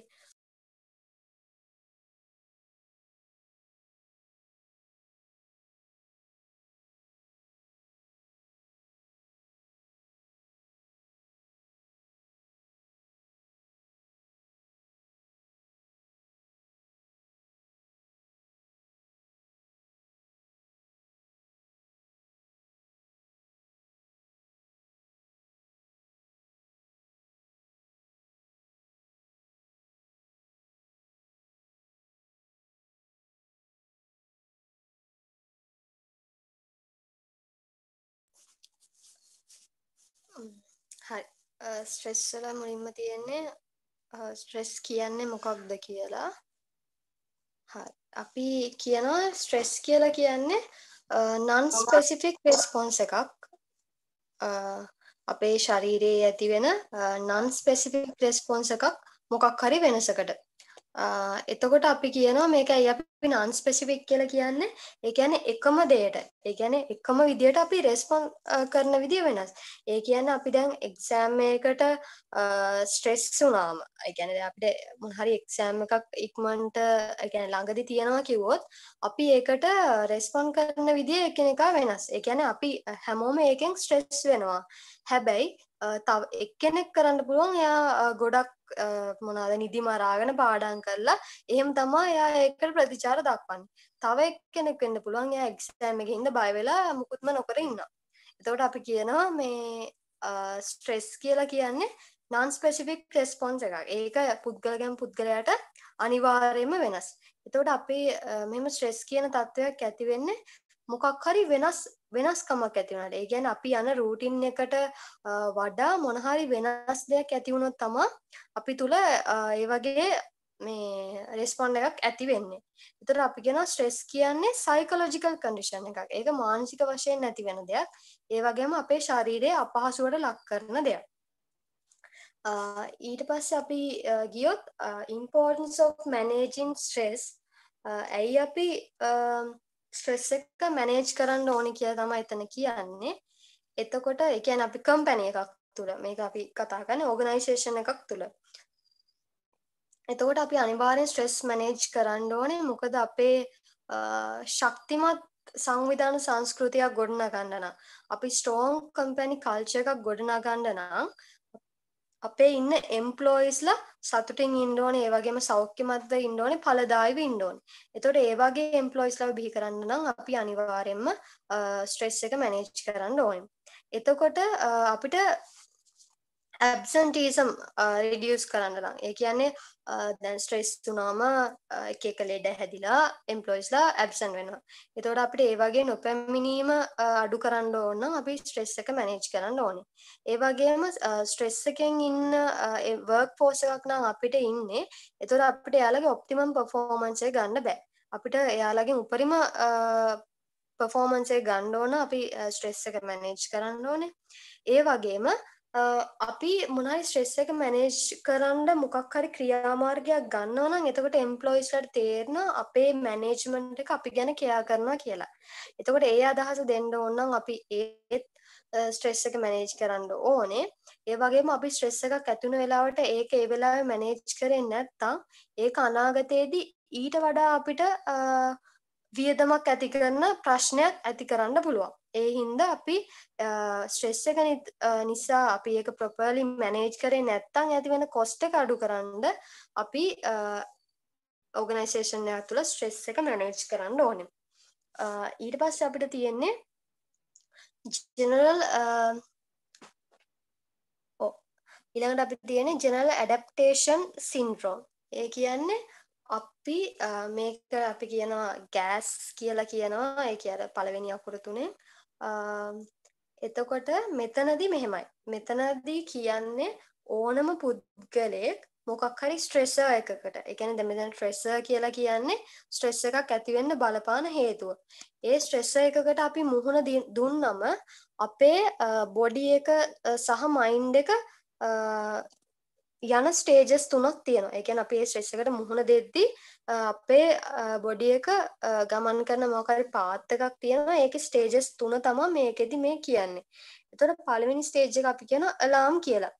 ස්ට්‍රෙස්සල මුලින්ම තියෙන්නේ ස්ට්‍රෙස් කියන්නේ මොකක්ද කියලා අපි කියනවා ස්ට්‍රෙස් කියලා කියන්නේ නන් ස්පෙසිෆික් රෙස්පොන්ස එකක් අපේ ශරීරයේ ඇතිවෙන නන් ස්පෙසිෆික් රෙස්පොන්ස එකක් මොකක් හරි වෙනසකට එතකොට අපි කියනවා මේක ඇයි අපි non specific කියලා කියන්නේ? ඒ කියන්නේ එකම දෙයට. ඒ කියන්නේ එකම විදියට අපි respond කරන විදිය වෙනස්. ඒ කියන්නේ අපි දැන් exam එකකට stress වුණාම, ඒ කියන්නේ දැන් අපිට මොන හරි exam එකක් ඉක්මනට, ඒ කියන්නේ ළඟදී තියනවා කිව්වොත්, අපි ඒකට respond කරන විදිය එකිනෙකා වෙනස්. ඒ කියන්නේ අපි හැමෝම ඒකෙන් stress වෙනවා. හැබැයි තව එක්කෙනෙක් කරන්න පුළුවන් එයා ගොඩක් මොනාද නිදි මරාගෙන පාඩම් කරලා එහෙම තමයි එයා ඒකට ප්‍රතිචාර දක්වන්නේ. තව එක්කෙනෙක් වෙන්න පුළුවන් එයා එක්සෑම් එකේ ඉඳ බය වෙලා මුකුත්ම නොකර ඉන්නවා. එතකොට අපි කියනවා මේ ස්ට්‍රෙස් කියලා කියන්නේ non specific response එකක්. ඒක පුද්ගලයන් පුද්ගලයාට අනිවාර්යයෙන්ම වෙනස්. එතකොට අපි මෙහෙම ස්ට්‍රෙස් කියන තත්වයක් ඇති වෙන්නේ මොකක් හරි වෙනස් වෙනස්කමක් ඇති වුණාට. ඒ කියන්නේ අපි යන රූටින් එකට වඩා මොනහරි වෙනස් දෙයක් ඇති වුණොත් තමයි අපි තුල ඒ වගේ මේ රෙස්පොන්ඩ් එකක් ඇති වෙන්නේ. ඒතර අපි කියන ස්ට්‍රෙස් කියන්නේ සයිකොලොජිකල් කන්ඩිෂන් එකක්. ඒක මානසික වශයෙන් නැති වෙන දෙයක්. ඒ වගේම අපේ ශරීරයේ අපහසුවට ලක් කරන දෙයක්. ඊට පස්සේ අපි ගියොත් importance of managing stress ඇයි අපි ස්ට්‍රෙස් එක මැනේජ් කරන්න ඕනි කියලා තමයි එතන කියන්නේ. එතකොට ඒ කියන්නේ අපි කම්පැනි එකක් තුල මේක අපි කතා කරන්නේ ඕගනයිසේෂන් එකක් තුල. එතකොට අපි අනිවාර්යෙන් ස්ට්‍රෙස් මැනේජ් කරන්න ඕනේ. මොකද අපේ ශක්තිමත් සංවිධාන සංස්කෘතියක් ගොඩනගන්න නම් අපි ස්ට්‍රෝං කම්පැනි කල්චර් එකක් ගොඩනගන්න නම් අපේ ඉන්න එම්ප්ලෝයිස්ලා සතුටින් ඉන්න ඕනේ ඒ වගේම සෞඛ්‍යමත්ව ඉන්න ඕනේ ඵලදායීව ඉන්න ඕනේ. එතකොට ඒ වගේ එම්ප්ලොයිස්ලාව බිහි කරන්න නම් අපි අනිවාර්යයෙන්ම ස්ට්‍රෙස් එක මැනේජ් කරන්න ඕනේ. එතකොට අපිට ඇබ්සන්ටිසම් රිඩියස් කරන්න නම් ඒ කියන්නේ දැන් ස්ට්‍රෙස් වුනාම එක එක ලෙඩ හැදිලා එම්ප්ලොයිස්ලා ඇබ්සන් වෙනවා. එතකොට අපිට ඒ වගේ නොපැමිණීම අඩු කරන්න ඕන නම් අපි ස්ට්‍රෙස් එක මැනේජ් කරන්න ඕනේ. ඒ වගේම ස්ට්‍රෙස් එකෙන් ඉන්න ඒ වර්ක් ෆෝස් එකක් නම් අපිට ඉන්නේ. එතකොට අපිට එයාලගේ ඔප්ටිමම් පර්ෆෝමන්ස් එක ගන්න බෑ. අපිට එයාලගෙන් උපරිම පර්ෆෝමන්ස් එක ගන්න ඕන අපි ස්ට්‍රෙස් එක මැනේජ් කරන්න ඕනේ. ඒ වගේම අපි මොනයි ස්ට්‍රෙස් එක මැනේජ් කරන්න මොකක් හරි ක්‍රියාමාර්ගයක් ගන්නවා නම් එතකොට එම්ප්ලොයිස්ලට තේරෙන අපේ මැනේජ්මන්ට් එක අපි ගැන කෙයා කරනවා කියලා. එතකොට ඒ අදහස දෙන්න ඕන නම් අපි ඒත් ස්ට්‍රෙස් එක මැනේජ් කරන්න ඕනේ. ඒ වගේම අපි ස්ට්‍රෙස් එකක් ඇති වෙන වෙලාවට ඒක ඒ වෙලාවේ මැනේජ් කරන්නේ නැත්නම් ඒක අනාගතයේදී ඊට වඩා අපිට වියදමක් ඇති කරන ප්‍රශ්නයක් ඇති කරන්න පුළුවන්. ඒ හින්ද අපි ස්ට්‍රෙස් එක නිසා අපි ඒක ප්‍රොපර්ලි මැනේජ් කරේ නැත්තම් ඇති වෙන කොස්ට් එක අඩු කරන්න අපි ඕගනයිසේෂන් එක තුළ ස්ට්‍රෙස් එක මැනේජ් කරන්න ඕනේ. ඊට පස්සේ අපිට තියෙන්නේ ජෙනරල් ඊළඟට අපි තියෙන්නේ ජෙනරල් ඇඩැප්ටේෂන් සින්ඩ්‍රෝම්. ඒ කියන්නේ අපි මේක අපි කියනවා ගෑස් කියලා කියනවා ඒ කියන්නේ පළවෙනි අකුර තුනේ එතකොට මෙතනදි මෙහෙමයි. මෙතනදී කියන්නේ ඕනම පුද්ගලයෙක් මොකක් හරි ස්ට්‍රෙසර් එකකට. ඒ කියන්නේ දැන් මෙතන ස්ට්‍රෙසර් කියලා කියන්නේ ස්ට්‍රෙස් එකක් ඇති වෙන්න බලපාන හේතුව. ඒ ස්ට්‍රෙසර් එකකට අපි මුහුණ දුන්නම අපේ බොඩි එක සහ මයින්ඩ් එක යන ස්ටේජස් තුනක් තියෙනවා. ඒ කියන්නේ අපි මේ ස්ට්‍රෙස් එකට මුහුණ දෙද්දී අපේ බොඩි එක ගමන් කරන මොකක් හරි පාත් එකක් තියෙනවා. ඒකේ ස්ටේජස් තුන තමයි මේකෙදි මේ කියන්නේ. එතකොට පළවෙනි ස්ටේජ් එක අපි කියන අලාම් කියලා.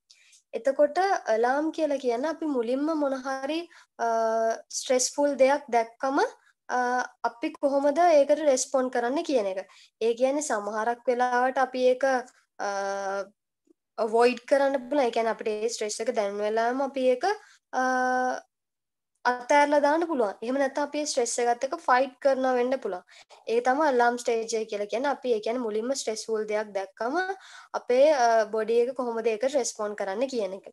එතකොට අලාම් කියලා කියන්නේ අපි මුලින්ම මොන හරි ස්ට්‍රෙස්ෆුල් දෙයක් දැක්කම අපි කොහොමද ඒකට රෙස්පොන්ඩ් කරන්න කියන එක. ඒ කියන්නේ සමහරක් වෙලාවට අපි ඒක අවොයිඩ් කරන්න පුල එකැන අපේ ස්ට්‍රේෂ්ක දැන්වෙලාම අපි එක අතඇරලා දාන්න පුළුව එහම නැත අපේ ස්ට්‍රෙස්ස ගත්තක ෆයිට් කරන වෙන්න පුළා ඒ තම අල්ලාම් ස්ටේජය කියලා කියන අපි එකැන මුලින්ම ස්ට්‍රෙස්වූල් දෙයක් දැක්කම අපේ බොඩියක කොහොමද එක රෙස්පෝන් කරන්න කියන එක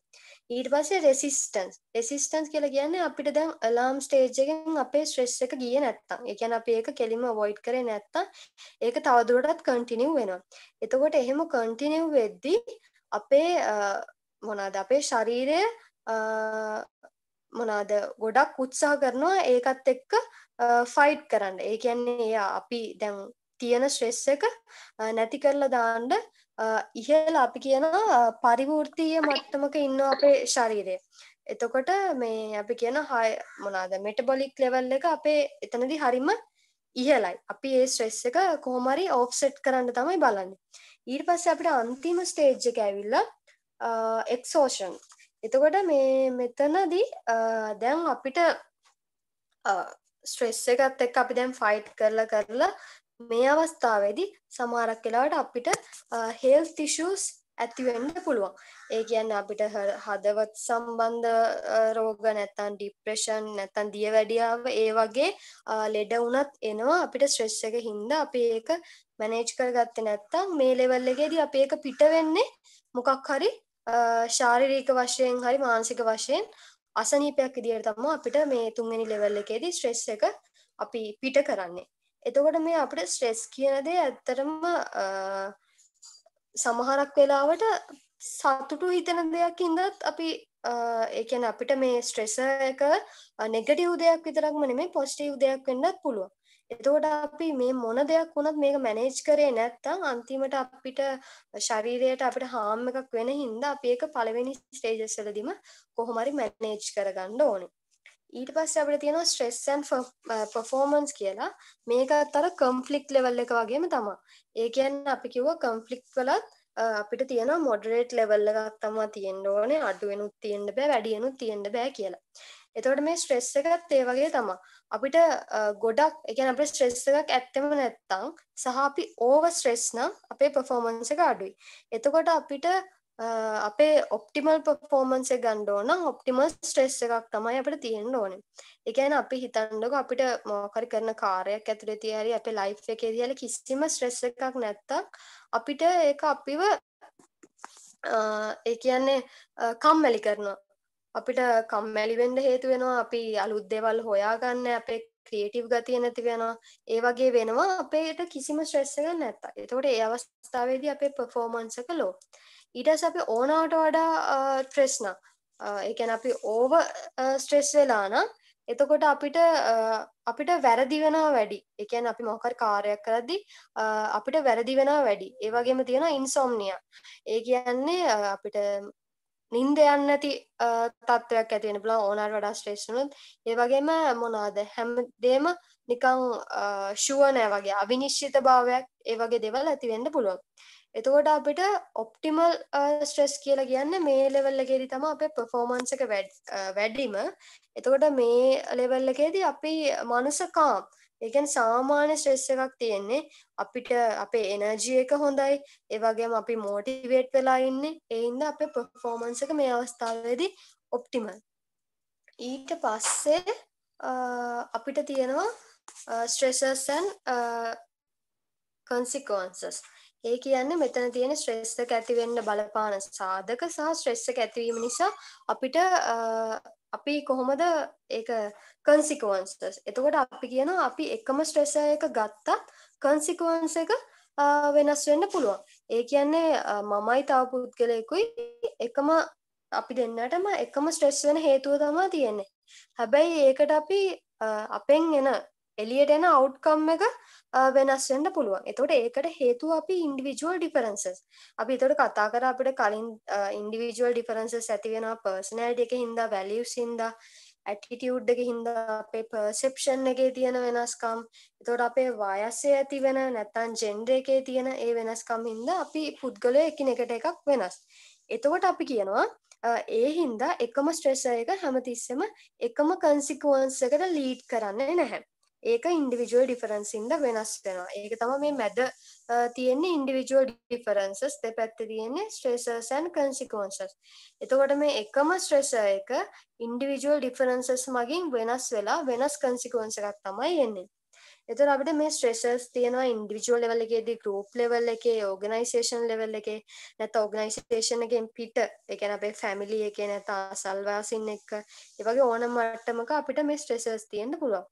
ඊට පස්සේ රෙසිස්ටන්ස් රෙසිස්ටන්ස් කියලා කියන්න අපිට දැන් අලාම් ස්ටේජ්ගෙන් අපේ ස්ට්‍රෙස් එක ගිය නැත්තම් එකැන අප ඒක කෙලිම වොයිඩ් කරේ නැත්තම් ඒක තවදුරටත් කටිනිව් වෙනවා එතකොට එහෙම කටිනිව් වෙද්දී අපේ මොනාද අපේ ශරීරය මොනාද ගොඩක් උත්සාහ කරනවා ඒකත් එක්ක ෆයිට් කරන්න ඒ කියන්නේ එයා අපි දැන් තියෙන ශ්‍රෙස් එක නැති කරලා දාන්න ඉහළ අපි කියන පරිවෘත්තීය මට්ටමක ඉන්න අපේ ශරීරය. එතකොට මේ අපි කියන හය මොනාද මෙටබොලික් ලෙවල් එක අපේ එතනදි හරිම ඉහලයි. අපි ඒ ස්ට්‍රෙස් එක කොහොම හරි ඔෆ්සෙට් කරන්න තමයි බලන්නේ. ඊට පස්සේ අපිට අන්තිම ස්ටේජ් එක ඇවිල්ලා එක්සෝෂන්. එතකොට මේ මෙතනදී දැන් අපිට ස්ට්‍රෙස් එකත් එක්ක අපි දැන් ෆයිට් කරලා කරලා මේ අවස්ථාවේදී සමහරක් වෙලාවට අපිට හෙල්ත් ඉෂුස් ඇතිවෙන්න පුළුවන් ඒ කියන්න අපිට හදවත් සම්බන්ධ රෝග නැත්තන් ඩිප්‍රේෂන් නැත්තන් දිය වැඩියාව ඒ වගේ ලෙඩ වුනත් එනවා අපිට ස්ට්‍රෙස් එක හින්දා අපි ඒක මැනේජ් කරගත්තේ නැත්තම් මේ ලෙවල් එකේදී අපි ඒක පිට වෙන්නේ මොකක් හරි ශාරීරික වශයෙන් හරි මානසික වශයෙන් අසනීපයක් විදියට තමයි අපිට මේ තුන්වෙනි ලෙවල් එකේදී ස්ට්‍රෙස් එක අපි පිට කරන්නේ එතකොට මේ අපිට ස්ට්‍රෙස් කියන දේ ඇත්තටම සමහරක් වෙලාවට සතුටු හිතන දෙයක් ඉඳත් අපි ඒකැන අපිට මේ ස්ට්‍රෙස එක නෙගටව් දෙයක් විතරක්ම නෙමේ පොස්්ටීව් දෙයක් වෙන්නත් පුළුව එතෝට අපි මේ මොන දෙයක් වුණත් මේක මැනේජ් කරේ නැත්තං අන්තිමට අපිට ශරීරයට අපිට හාම් එකක් වෙන හින්දා අප ඒක පළවෙනි ස්ටේජස්සලදීම කොහොමරි මැනේජ් කරගන්න ඕනේ ඊට පස්ස අපිට තියෙනවා ස්ට්‍රෙස්සන් පෆෝමන්ස් uh, කියලා මේකත් අර කම්ෆලික්් ලෙවල් එක වගේම තමා ඒකයන් අපි කිව්ව කම්ෆලික්් වලත් uh, අපිට තියෙන මොඩරේට් ලෙවල් එකක් තමා තියෙන්න ඕනේ අඩුවෙනුත් තියෙන්න බෑ වැඩියෙනුත් තියෙන්න බෑ කියලා. එතකොට මේ ස්ට්‍රෙස් එකත් ඒ වගේ තමා. අපිට uh, ගොඩක් ඒ කියන්නේ අපේ ස්ට්‍රෙස් එකක් ඇත්තම නැත්තම් සහ අපි ඕවර් ස්ට්‍රෙස් නම් අපේ පර්ෆෝමන්ස් එක අඩුයි. එතකොට අපිට අපේ ඔප්ටිමල් පෆෝර්මන්සේ ගණ්ඩෝනම් ඔප්ටිමල් ස්ට්‍රෙස් එකක් තමයි අපට තියෙන්න්න ඕන එකන අපි හිතන්නක අපිට මෝකරි කරන කාරයක් ඇතුළේ තියරි අප ලයි් එක දියල කිසිම ස්ට්‍රෙස් එකක් නැත්තක් අපිට ඒ අපිව ඒ කියන්නේ කම්මැලි කරනවා අපිට කම්මැලිවෙන්ඩ හේතු වෙනවා අපි අලුද්දෙවල් හොයාගන්න අපේ ක්‍රියටීව් ගතිය නැති වෙනවා ඒ වගේ වෙනවා අපේට කිසිම ශ්‍රෙස්සක නැත්ත එතකොට ඒ අවස්ථාවේදී අපේ පෆෝමන්සක ලෝ ඊටස් අපි ඕනාට වඩා ට්‍රෙස්න එකන අපි ඕව ස්ට්‍රෙස් වෙලාන එතකොට අපිට අපිට වැරදි වෙනවා වැඩි එකන් අපි මොකර කාරයක් කරද්දි අපිට වැරදි වෙනවා වැඩි ඒවගේම තියෙන ඉන්සොම්නිය ඒ කියන්නේ අපිට නින්ද යන්න ඇති තත්ත්වයක් ඇතිවෙන බලා ඕනර් වඩා ස්ට්‍රේෂනුත් ඒවගේම මොනාද හැමදේම නිකං ශුවනෑ වගේ අවිනිශ්චිත භාවයක් ඒවගේ දෙවල් ඇතිවෙන්න පුළුවන් එතකොට අපිට ඔප්ටිමල් ස්ට්‍රෙස් කියලා කියන්න මේ ලෙවල් එකේදී තම අපේ පර්ෆෝමන්ස් එක වැඩිම එතකොට මේ ලෙවල් එකේදී අපි මනසකාම් ඒකන් සාමාන්‍ය ස්ට්‍රෙස් එකක් තියෙන්නේ අපිට අපේ එනර්ජී එක හොඳයි ඒ වගේම අපි මෝටිවේට් වෙලා ඉන්නේ ඒ හින්දා අපේ පර්ෆෝමන්ස් එක මේ අවස්ථාවේදී ඔප්ටිමල් ඊට පස්සේ අපිට තියෙනවා ස්ට්‍රෙසර්ස් ඇන් කන්සිකවන්සස් ඒ කියන්නේ මෙතන තියෙන ස්ට්‍රෙස් එක ඇති වෙන්න බලපාන සාධක සහ ස්ට්‍රෙස් එක ඇතිවීම නිසා අපිට අපි කොහොමද ඒක කන්සිකුවන්සස්. එතකොට අපි කියනවා අපි එකම ස්ට්‍රෙස් එක ගත්තත් කන්සිකුවන්ස් එක වෙනස් වෙන්න පුළුවන්. ඒ කියන්නේ මමයි තව පුද්ගලයෙකුයි එකම අපි දෙන්නටම එකම ස්ට්‍රෙස් වෙන හේතුව තමයි තියෙන්නේ. හැබැයි ඒකට අපි අපෙන් එන එළියට එන අවුට්කම් එක වෙනස් වෙන්න පුළුවන්. එතකොට ඒකට හේතුව අපි ඉන්ඩිවිජුවල් ඩිෆරන්සස්. අපි එතකොට කතා කරා අපිට කලින් ඉන්ඩිවිජුවල් ඩිෆරන්සස් ඇති වෙනවා පර්සනැලිටි එකේ හින්දා, වැලියුස් හින්දා, ඇටිටියුඩ් එකේ හින්දා, අපේ පර්සෙප්ෂන් එකේ තියෙන වෙනස්කම්. එතකොට අපේ වයසේ ඇති වෙන නැත්නම් ජෙන්ඩර් එකේ තියෙන ඒ වෙනස්කම් හින්දා අපි පුද්ගලයෝ එකිනෙකට එකක් වෙනස්. එතකොට අපි කියනවා ඒ හින්දා එකම ස්ට්‍රෙසර් එක හැමතිස්සෙම එකම කන්සිකුවන්ස් එකට ලීඩ් කරන්නේ නැහැ. ඒක ඉන්ඩිවිජුවල් ඩිෆරන්සින්ද වෙනස් වෙනවා ඒක තම මේ මැද තියෙන්නේ ඉන්ඩිවිජුවල් ඩිෆරන්සස් දෙපැත්ත තියෙන්නේ ස්ට්‍රේසර්සන් කන්සිකවන්සස් එතකොට මේ එකම ස්ට්‍රෙස එක ඉන්ඩිවිජුවල් ඩිෆරන්සස් මගින් වෙනස් වෙලා වෙනස් කන්සිකවන්ස එකක් තමයි එන්නේ එතකොට අපිට මේ ස්ට්‍රෙසර්ස් තියෙනවා ඉන්ඩිවිජුවල් ලෙවල් එකේදී ගෲප් ලෙවල් එකේ ඕගනයිසේෂන් ලෙවල් එකේ නැත්නම් ඕගනයිසේෂන් එකෙන් පිට ඒ කියන්නේ අපේ ෆැමිලි එකේ නැත්නම් අසල්වාසීන් එක්ක ඒ වගේ ඕනම මට්ටමක අපිට මේ ස්ට්‍රෙසර්ස් තියෙන්න පුළුවන්.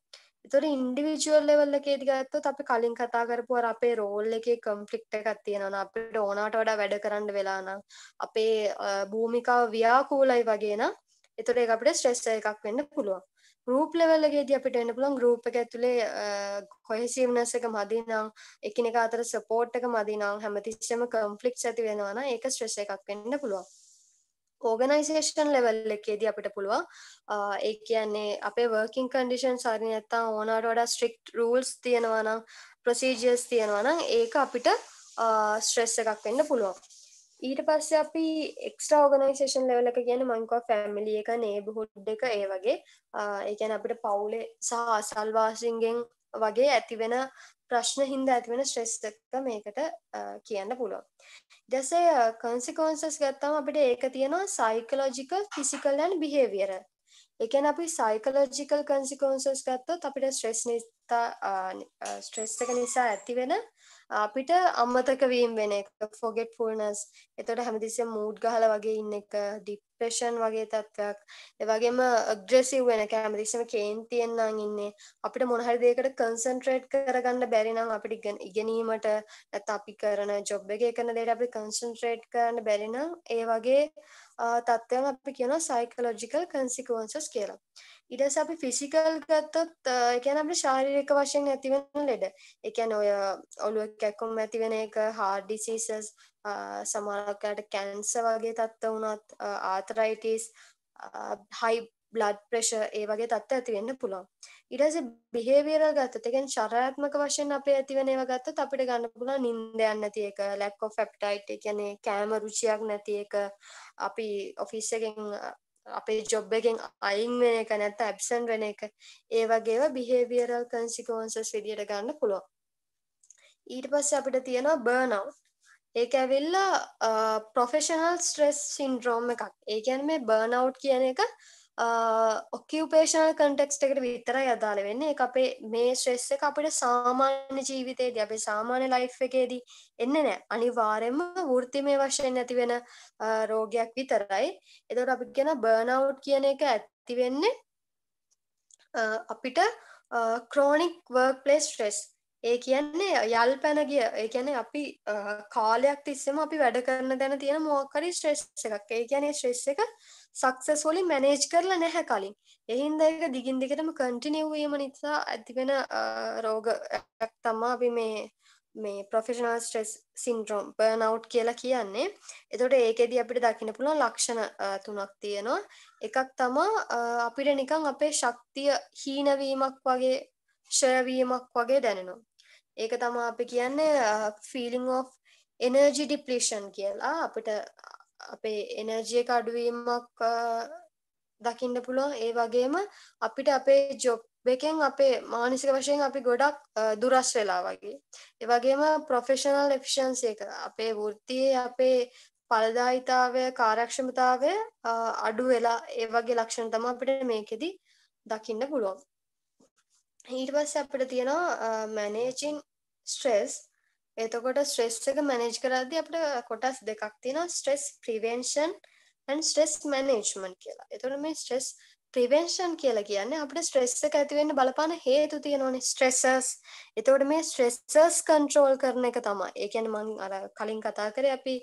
තොර ඉන්ඩිවිජුවල් ලෙවල්ල එකේද ගත්තොත් අපි කලින් කතා කරපුුවර අපේ රෝල් එක කම්පලික්ට එකක් තියෙනන අපට ඕනාට වඩා වැඩ කරන්න වෙලානම් අපේ භූමිකාව ව්‍යාකූලයි වගේන එතුොට අපට ස්ට්‍රෙස්ස එකක් වෙන්න පුළුවන් රූප ලෙවල්ලගේද අපිට එන්න පුළන් රූප එක ඇතුළේ කොහෙසිවනස එක මදිනම් එකනෙක අතර සපෝට්ටක මදිනම් හැමතිස්සම කම්පලික් ඇති වෙනවාන ඒක ස්ට්‍රෙස එකක් වෙන්න පුළුවන් ඕගනයිසේෂන් ලෙවල් එකේදී අපිට පුළුවන් ඒ කියන්නේ අපේ වර්කින් කන්ඩිෂන්ස් හරි නැත්නම් ඕනාට වඩා ස්ට්‍රික්ට් රූල්ස් තියෙනවා නම් ප්‍රොසීජර්ස් තියෙනවා නම් ඒක අපිට ස්ට්‍රෙස් එකක් වෙන්න පුළුවන් ඊට පස්සේ අපි එක්ස්ට්‍රා ඕගනයිසේෂන් ලෙවල් එක කියන්නේ මං කිව්වා ෆැමිලි එක නේබර්හුඩ් එක ඒ වගේ ඒ කියන්නේ අපිට පවුලේ සහ අසල්වාසීන්ගෙන් වගේ ඇතිවෙන ප්‍රශ්න හින්දා ඇතිවෙන ස්ට්‍රෙස් එක මේකට කියන්න පුළුවන්. ඊට පස්සේ consequences ගත්තාම අපිට ඒක තියෙනවා psychological, physical and behavioral. ඒ කියන්නේ අපි psychological consequences ගත්තොත් අපිට stress නිසා stress එක නිසා ඇතිවෙන අපිට අමතක වීම වෙන එක forgetfulness. එතකොට හැමතිස්සෙම mood ගහලා වගේ ඉන්න එක, deep ඩිප්‍රෙෂන් වගේ තත්ත්වයක් ඒවගේම අග්‍රෙසිව් වෙන කෑමතිස්සම කේන්තියෙන්න්නම් ඉන්නේ අපිට මොහරි දෙකට කන්සන්ට්‍රේට් කරගන්න බැරිනම් අපිට ඉගෙනීමට නැත් අපි කරන ජොබ් එක කරන දෙයට අපි කන්සන්ට්‍රේට් කරන්න බැරිනම් ඒ වගේ තත්ත්වයන් අපි කියනවා psychological consequences කියලා. ඊට පස්සේ අපි physical ගත්තොත් ඒ කියන්නේ අපේ ශාරීරික වශයෙන් ඇතිවෙන ලෙඩ. ඒ කියන්නේ ඔය ඔළුව කැක්කුම් ඇතිවෙන එක heart diseases සමහරකට cancer වගේ තත්ත්ව වුණත් arthritis high බ්ලඩ් ප්‍රේශර් ඒ වගේ තත්ත්ව ඇතිවෙන්න පුළුවන් ඉටස බිහේවර ගත්තත එකෙන් චරාත්මක වශයෙන් අපේ ඇතිවෙන ඒව ගත්තත් අපිට ගන්න පුළුවන් නින්දයන් නැති එක ලැක්කෝ ෆැප්ටයිට් කියන්නේ කෑම රුචියක් නැති එක අපි ඔෆිස් එකෙන් අපේ ජොබ් එකෙන් අයින් වෙන එක නැත්නම් ඇබ්සන්ට් වෙන එක ඒ වගේව බිහේවියරල් කන්සිකවන්සස් විදියට ගන්න පුළුවන් ඊට පස්සේ අපිට තියෙනවා බර්න් අවුට් ඒක ඇවිල්ලා ප්‍රොෆෙෂනල් ස්ට්‍රෙස් සින්ඩ්‍රෝම් එකක් ඒ කියන්නේ මේ බර්න් අවුට් කියන එක ඔක්කිවපේෂනල් කටෙක්ස්ට එකට විතර යදාල වෙන්න එක අපේ මේ ශ්‍රෙස්ස එක අපිට සාමාන්‍ය ජීවිතයේද අපේ සාමාන්‍ය ලයිෆ් එකේදී එන්න නෑ අනිවාරෙන්ම වෘතිමය වශයෙන් ඇති වෙන රෝගයක් විතරයි එදොට අපි ගැන බර්නවට් කියන එක ඇතිවෙන්නේ අපිට ක්‍රෝනික් වර්ක් පලස් ්‍රෙස් ඒ කියන්නේ යල් පැන ගිය ඒ කියන්නේ අපි කාලයක් තිස්සෙම අපි වැඩ කරන දැන තියෙන මොකක් හරි ස්ට්‍රෙස් එකක්. ඒ කියන්නේ ස්ට්‍රෙස් එක සක්සස් වලින් මැනේජ් කරලා නැහැ කලින්. එහින්ද ඒක දිගින් දිගටම කන්ටිනියු වීම නිසා ඇතිවෙන රෝගයක් තමයි අපි මේ මේ ප්‍රොෆෙෂනල් ස්ට්‍රෙස් සින්ඩ්‍රෝම් බර්න්අවුට් කියලා කියන්නේ. එතකොට ඒකෙදී අපිට දකින්න පුළුවන් ලක්ෂණ තුනක් තියෙනවා. එකක් තමයි අපිට නිකන් අපේ ශක්තිය හීන වීමක් වගේ ෂය වීමක් වගේ දැනෙනවා. ඒක තමා අපි කියන්නේ feeling uh, of energy depletion කියලා අපිට අපේ එනර්ජිය කඩුවීමක් uh, දකින්න පුළුවන් ඒ වගේම අපිට අපේ ජොබ් එකෙන් අපේ මානසික වශයෙන් අපි ගොඩක් uh, දුරස් වෙලා වගේ ඒ වගේම ප්‍රොෆෙෂනල් එෆිෂන්සි එක අපේ වෘත්තියේ අපේ පලදායිතාවය කාර්යක්ෂමතාවය අඩු වෙලා ඒ වගේ ලක්ෂණ තමයි අපිට මේකෙදි දකින්න පුළුවන් ඊට පස්සේ අපිට තියෙනවා මැනේජින් સ્ટ્રેસ એ તો ખોટા સ્ટ્રેસ છે મેનેજ કરાવી આપણે ખોટા દેખાતી ના stress prevention and stress management කියලා એ તો મેં સ્ટ્રેસ ප්‍රිවෙන්ෂන් කියලා කියන්නේ අපිට ස්ට්‍රෙස් එක ඇති වෙන්න බලපාන හේතු තියෙනවනේ ස්ට්‍රෙසර්ස්. එතකොට මේ ස්ට්‍රෙසර්ස් කන්ට්‍රෝල් කරන එක තමයි. ඒ කියන්නේ මම අර කලින් කතා කරේ අපි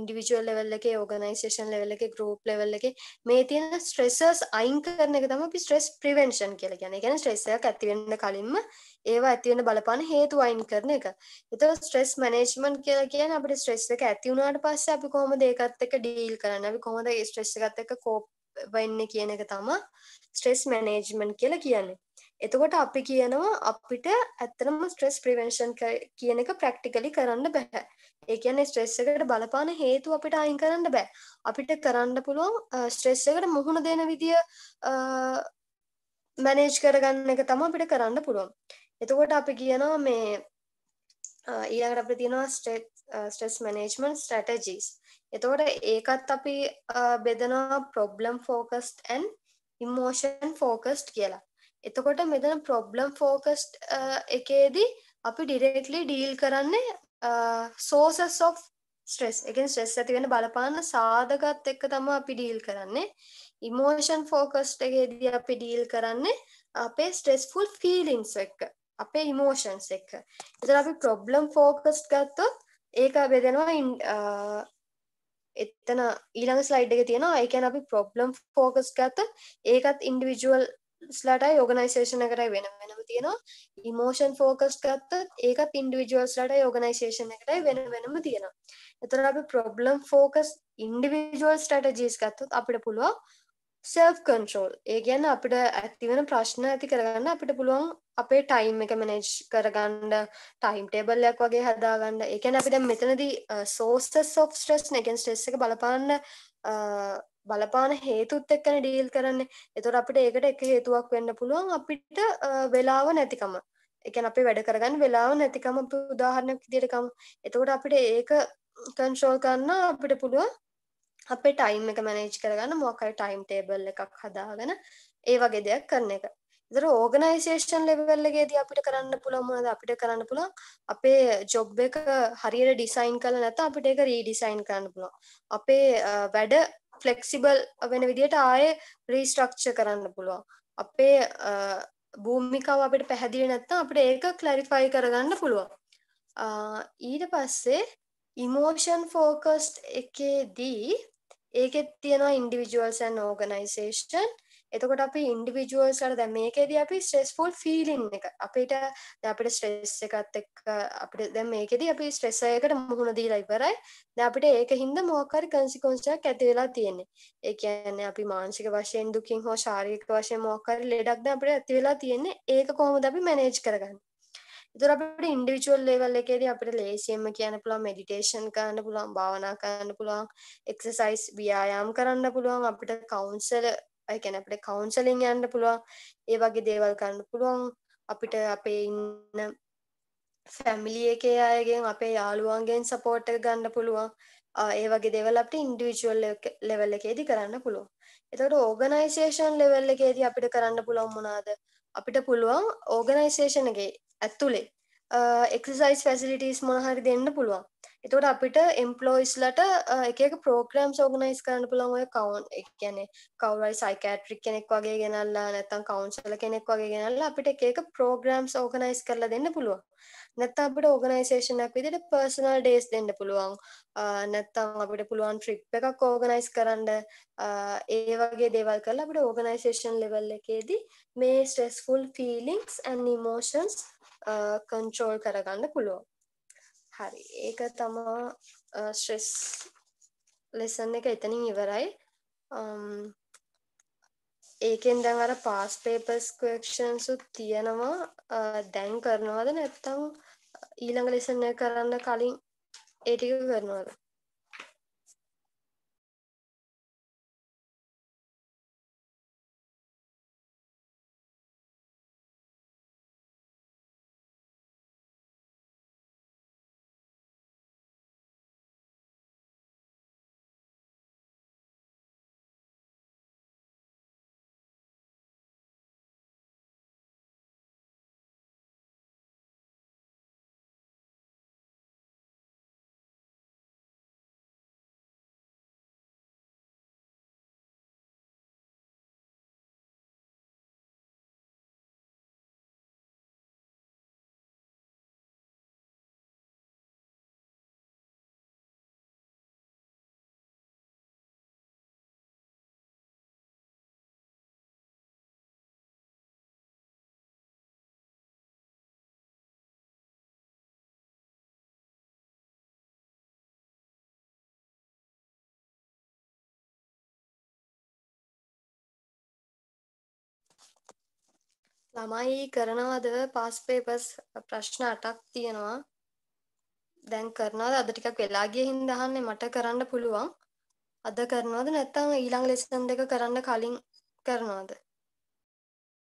ඉන්ඩිවිජුවල් ලෙවල් එකේ, ඕගනයිසේෂන් ලෙවල් එකේ, ගෲප් ලෙවල් එකේ මේ තියෙන ස්ට්‍රෙසර්ස් අයින් කරන එක තමයි අපි ස්ට්‍රෙස් ප්‍රිවෙන්ෂන් කියලා කියන්නේ. ඒ කියන්නේ ස්ට්‍රෙස් එකක් ඇති වෙන්න කලින්ම ඒවා ඇති වෙන්න බලපාන හේතු අයින් කරන එක. එතකොට ස්ට්‍රෙස් මැනේජ්මන්ට් කියලා කියන්නේ අපිට ස්ට්‍රෙස් එක ඇති වුණාට පස්සේ අපි කොහොමද ඒකත් එක්ක ඩීල් කරන්නේ? අපි කොහොමද ඒ ස්ට්‍රෙස් එකත් එක්ක කෝප් වෙන්න කියන එක තමා ස්ට්‍රෙස් මැනේජ්මන්ට් කියලා කියන්නේ. එතකොට අපි කියනවා අපිට ඇත්තටම ස්ට්‍රෙස් ප්‍රිවෙන්ෂන් කියන එක ප්‍රැක්ටිකලි කරන්න බෑ. ඒ කියන්නේ ස්ට්‍රෙස් එකට බලපාන හේතු අපිට අයින් කරන්න බෑ. අපිට කරන්න පුළුවන් ස්ට්‍රෙස් එකට මුහුණ දෙන විදිය මැනේජ් කරගන්න එක තමයි අපිට කරන්න පුළුවන්. එතකොට අපි කියනවා මේ ඊළඟට අපිට තියෙනවා ස්ට්‍රෙස් මැනේජ්මන්ට් ස්ට්‍රැටජිස් එතකොට ඒකත් අපි uh, බෙදනවා problem focused and emotion focused කියලා එතකොට මෙතන ප්‍රොබ්ලම් ෆෝකස්ඩ් uh, එකේදී අපි ඩිරෙක්ට්ලි ඩීල් කරන්නේ සෝසස් ඔෆ් ස්ට්‍රෙස් එකෙන් ස්ට්‍රෙස් ඇති වෙන බලපාන සාධකත් එක්ක තමයි අපි ඩීල් කරන්නේ ඉමෝෂන් ෆෝකස්ඩ් එකේදී අපි ඩීල් කරන්නේ අපේ ස්ට්‍රෙස්ෆුල් ෆීලිංස් එක්ක අපේ ඉමෝෂන්ස් එක්ක. ඒතර අපි ප්‍රොබ්ලම් ෆෝකස්ඩ් ගත්තොත් ඒක බෙදෙනවා එත්තන ඊළඟ ස්ලයිඩ් එක තියෙනවා ඒකැන අපි ප්‍රොබ්ලම් ෆෝකස් ගත ඒකත් ඉන්ඩිවිජුවල් ස්ලටයි යෝගනයිසේෂන කරයි වෙන වෙනම තියෙනවා ඉමෝෂන් ෆෝකස් ගත්තත් ඒකත් ඉන්ඩිවිජුවල් ලට යෝගනයිසේෂන කරයි වෙන වෙනම තියෙනවා එතර අපි ප්‍රොබ්ලම් ෆෝකස් ඉන්ඩිවිජුවල් ස්ටටජීස් ගත්තත් අපිට පුළුවන් සෙල්ෆ් කන්ට්‍රෝල් ඒ ගැන අපිට ඇතිවන ප්‍රශ්න ඇති කරගන්න අපිට පුළුවන් අපේ ටයිම් එක මනෙජ් කරගන්න ටයිම් ටේබල්ලයක් වගේ හදාගන්න එකන අපිට මෙතනදී සෝස්ටස් සෝ් ට්‍රස් එකෙන් ටෙස් එක බලපාන්න uh, බලපාන හේතුත් එක්කන ඩීල් කරන්න එතුොට අපිට ඒකට එක හේතුවක් වෙන්න පුළුවන් අපිට uh, වෙලාව නැතිකම එක අපේ වැඩ කරගන්න වෙලාව නැතිකම උදාහරණයක් දිරකම් එතකොට අපිට ඒක කන්ශෝල් කන්න අපිට පුළුවන් අපේ ටයිම් එක මැනේජ් කරගන්න මොකයි ටයිම් ටේබල් එකක් හදාගෙන ඒ වගේ දෙයක් කරන එක. ඉතින් ඕගනයිසේෂන් ලෙවල් එකේදී අපිට කරන්න පුළුවන් මොනවද අපිට කරන්න පුළුවන් අපේ ජොබ් එක හරියට ඩිසයින් කරලා නැත්නම් අපිට ඒක රීඩිසයින් කරන්න පුළුවන්. අපේ වැඩ ෆ්ලෙක්සිබල් වෙන විදිහට ආයේ රීස්ට්‍රක්චර් කරන්න පුළුවන්. අපේ භූමිකාව අපිට පැහැදිලි නැත්නම් අපිට ඒක ක්ලැරිෆයි කරගන්න පුළුවන්. ඊට පස්සේ ඉමෝෂන් ෆෝකස්ඩ් එකේදී ඒකෙත් තියෙනවා ඉන්ඩිවිජුවල්සන් ඕගනයිසේෂන් එතකොට අපි ඉන්ඩිවිජුවල්සට දැ මේකෙද අපි ස්ට්‍රෙස්ෆුල් ෆිලින් එක අපිට අපිට ස්ට්‍රෙස් එකත් එක් අපිට දැ මේකෙද අපි ස්ට්‍රෙසයකට මුහුණ දී ලයිවරයි ද අපිට ඒක හින්ද මෝකර කන්සිකොන්සයක් ඇතිවෙලා තියෙන්නේ ඒ කියන්න අපි මාංසික වශයෙන් දුකින් හෝ ශාරික වශය මෝකර ලෙඩක්ද අපට ඇතිවෙලා තියෙන්නේ ඒක කොහොම අපි මැනේජ් කරගන්න ඒතර අපිට ඉන්ඩිවිජුවල් ලෙවල් එකේදී අපිට ලේසියෙන්ම කියන්න පුළුවන් මෙඩිටේෂන් කරන්න පුළුවන් භාවනා කරන්න පුළුවන් එක්සර්සයිස් ව්‍යායාම් කරන්න පුළුවන් අපිට කවුන්සල් ඒ කියන්නේ අපිට කවුන්සලින් යන්න පුළුවන් ඒ වගේ දේවල් කරන්න පුළුවන් අපිට අපේ ඉන්න ෆැමිලි එකේ අයගෙන් අපේ යාළුවන්ගෙන් සපෝට් එක ගන්න පුළුවන් ඒ වගේ දේවල් අපිට ඉන්ඩිවිජුවල් ලෙවල් එකේදී කරන්න පුළුවන් එතකොට ඕගනයිසේෂන් ලෙවල් එකේදී අපිට කරන්න පුළුවන් මොනවාද අපිට පුළුවන් ඕගනයිසේෂන් එකේ ඇත්තුළේ එක්සයිස් ෆැසිලිටස් මොහරි දෙන්න පුළුවන් එතකොට අපිට එම්පලෝයිස්ලට එක පෝග්‍රම් සෝගනයිස් කරන්න පුළන් ඔය කවුන් කියන කවරයි සයිකෑට්‍රික් කෙනෙක් වගේ ගෙනල්ලා නැතම් කවන්සල කෙනෙක් වගේ ගෙනල්ල අපිට එක පෝග්‍රම් ඕගනයිස් කරලා දෙන්න පුළුවන් නැත්ත අපට ඕගනයිසේෂනක් විදිට පර්සනල් ඩේස් දෙන්න පුළුවන් නැත්තම් අපිට පුළුවන් ට්‍රිප් එකක් ඕගනයිස් කරන්න ඒ වගේ දේවල් කරලා අපට ඕගනයිසේෂන් ලෙවල් එකේදී මේ stressful feelings and emotions control කරගන්න පුළුවන් හරි ඒක තමා ස්ට්‍රෙස් ලෙසන් එක එතනින් ඉවරයි ඒකෙන් දැන් අර පාස් පේපර්ස් ක්වක්ෂන්සු තියෙනවා දැන් කරනවාද නැත්තම් ඊළඟ ලෙසන කරන්න කලින් ඒටික කරනවාද ළමයි කරනවද පාස් පේපස් ප්‍රශ්න 8ක් තියෙනවා. දැන් කරනවද අද ටිකක් වෙලා ගිය හින්දා අහන්නේ මට කරන්න පුළුවන්. අද කරනවද නැත්නම් ඊළඟ ලෙසන් දෙක කරන්න කලින් කරනවද?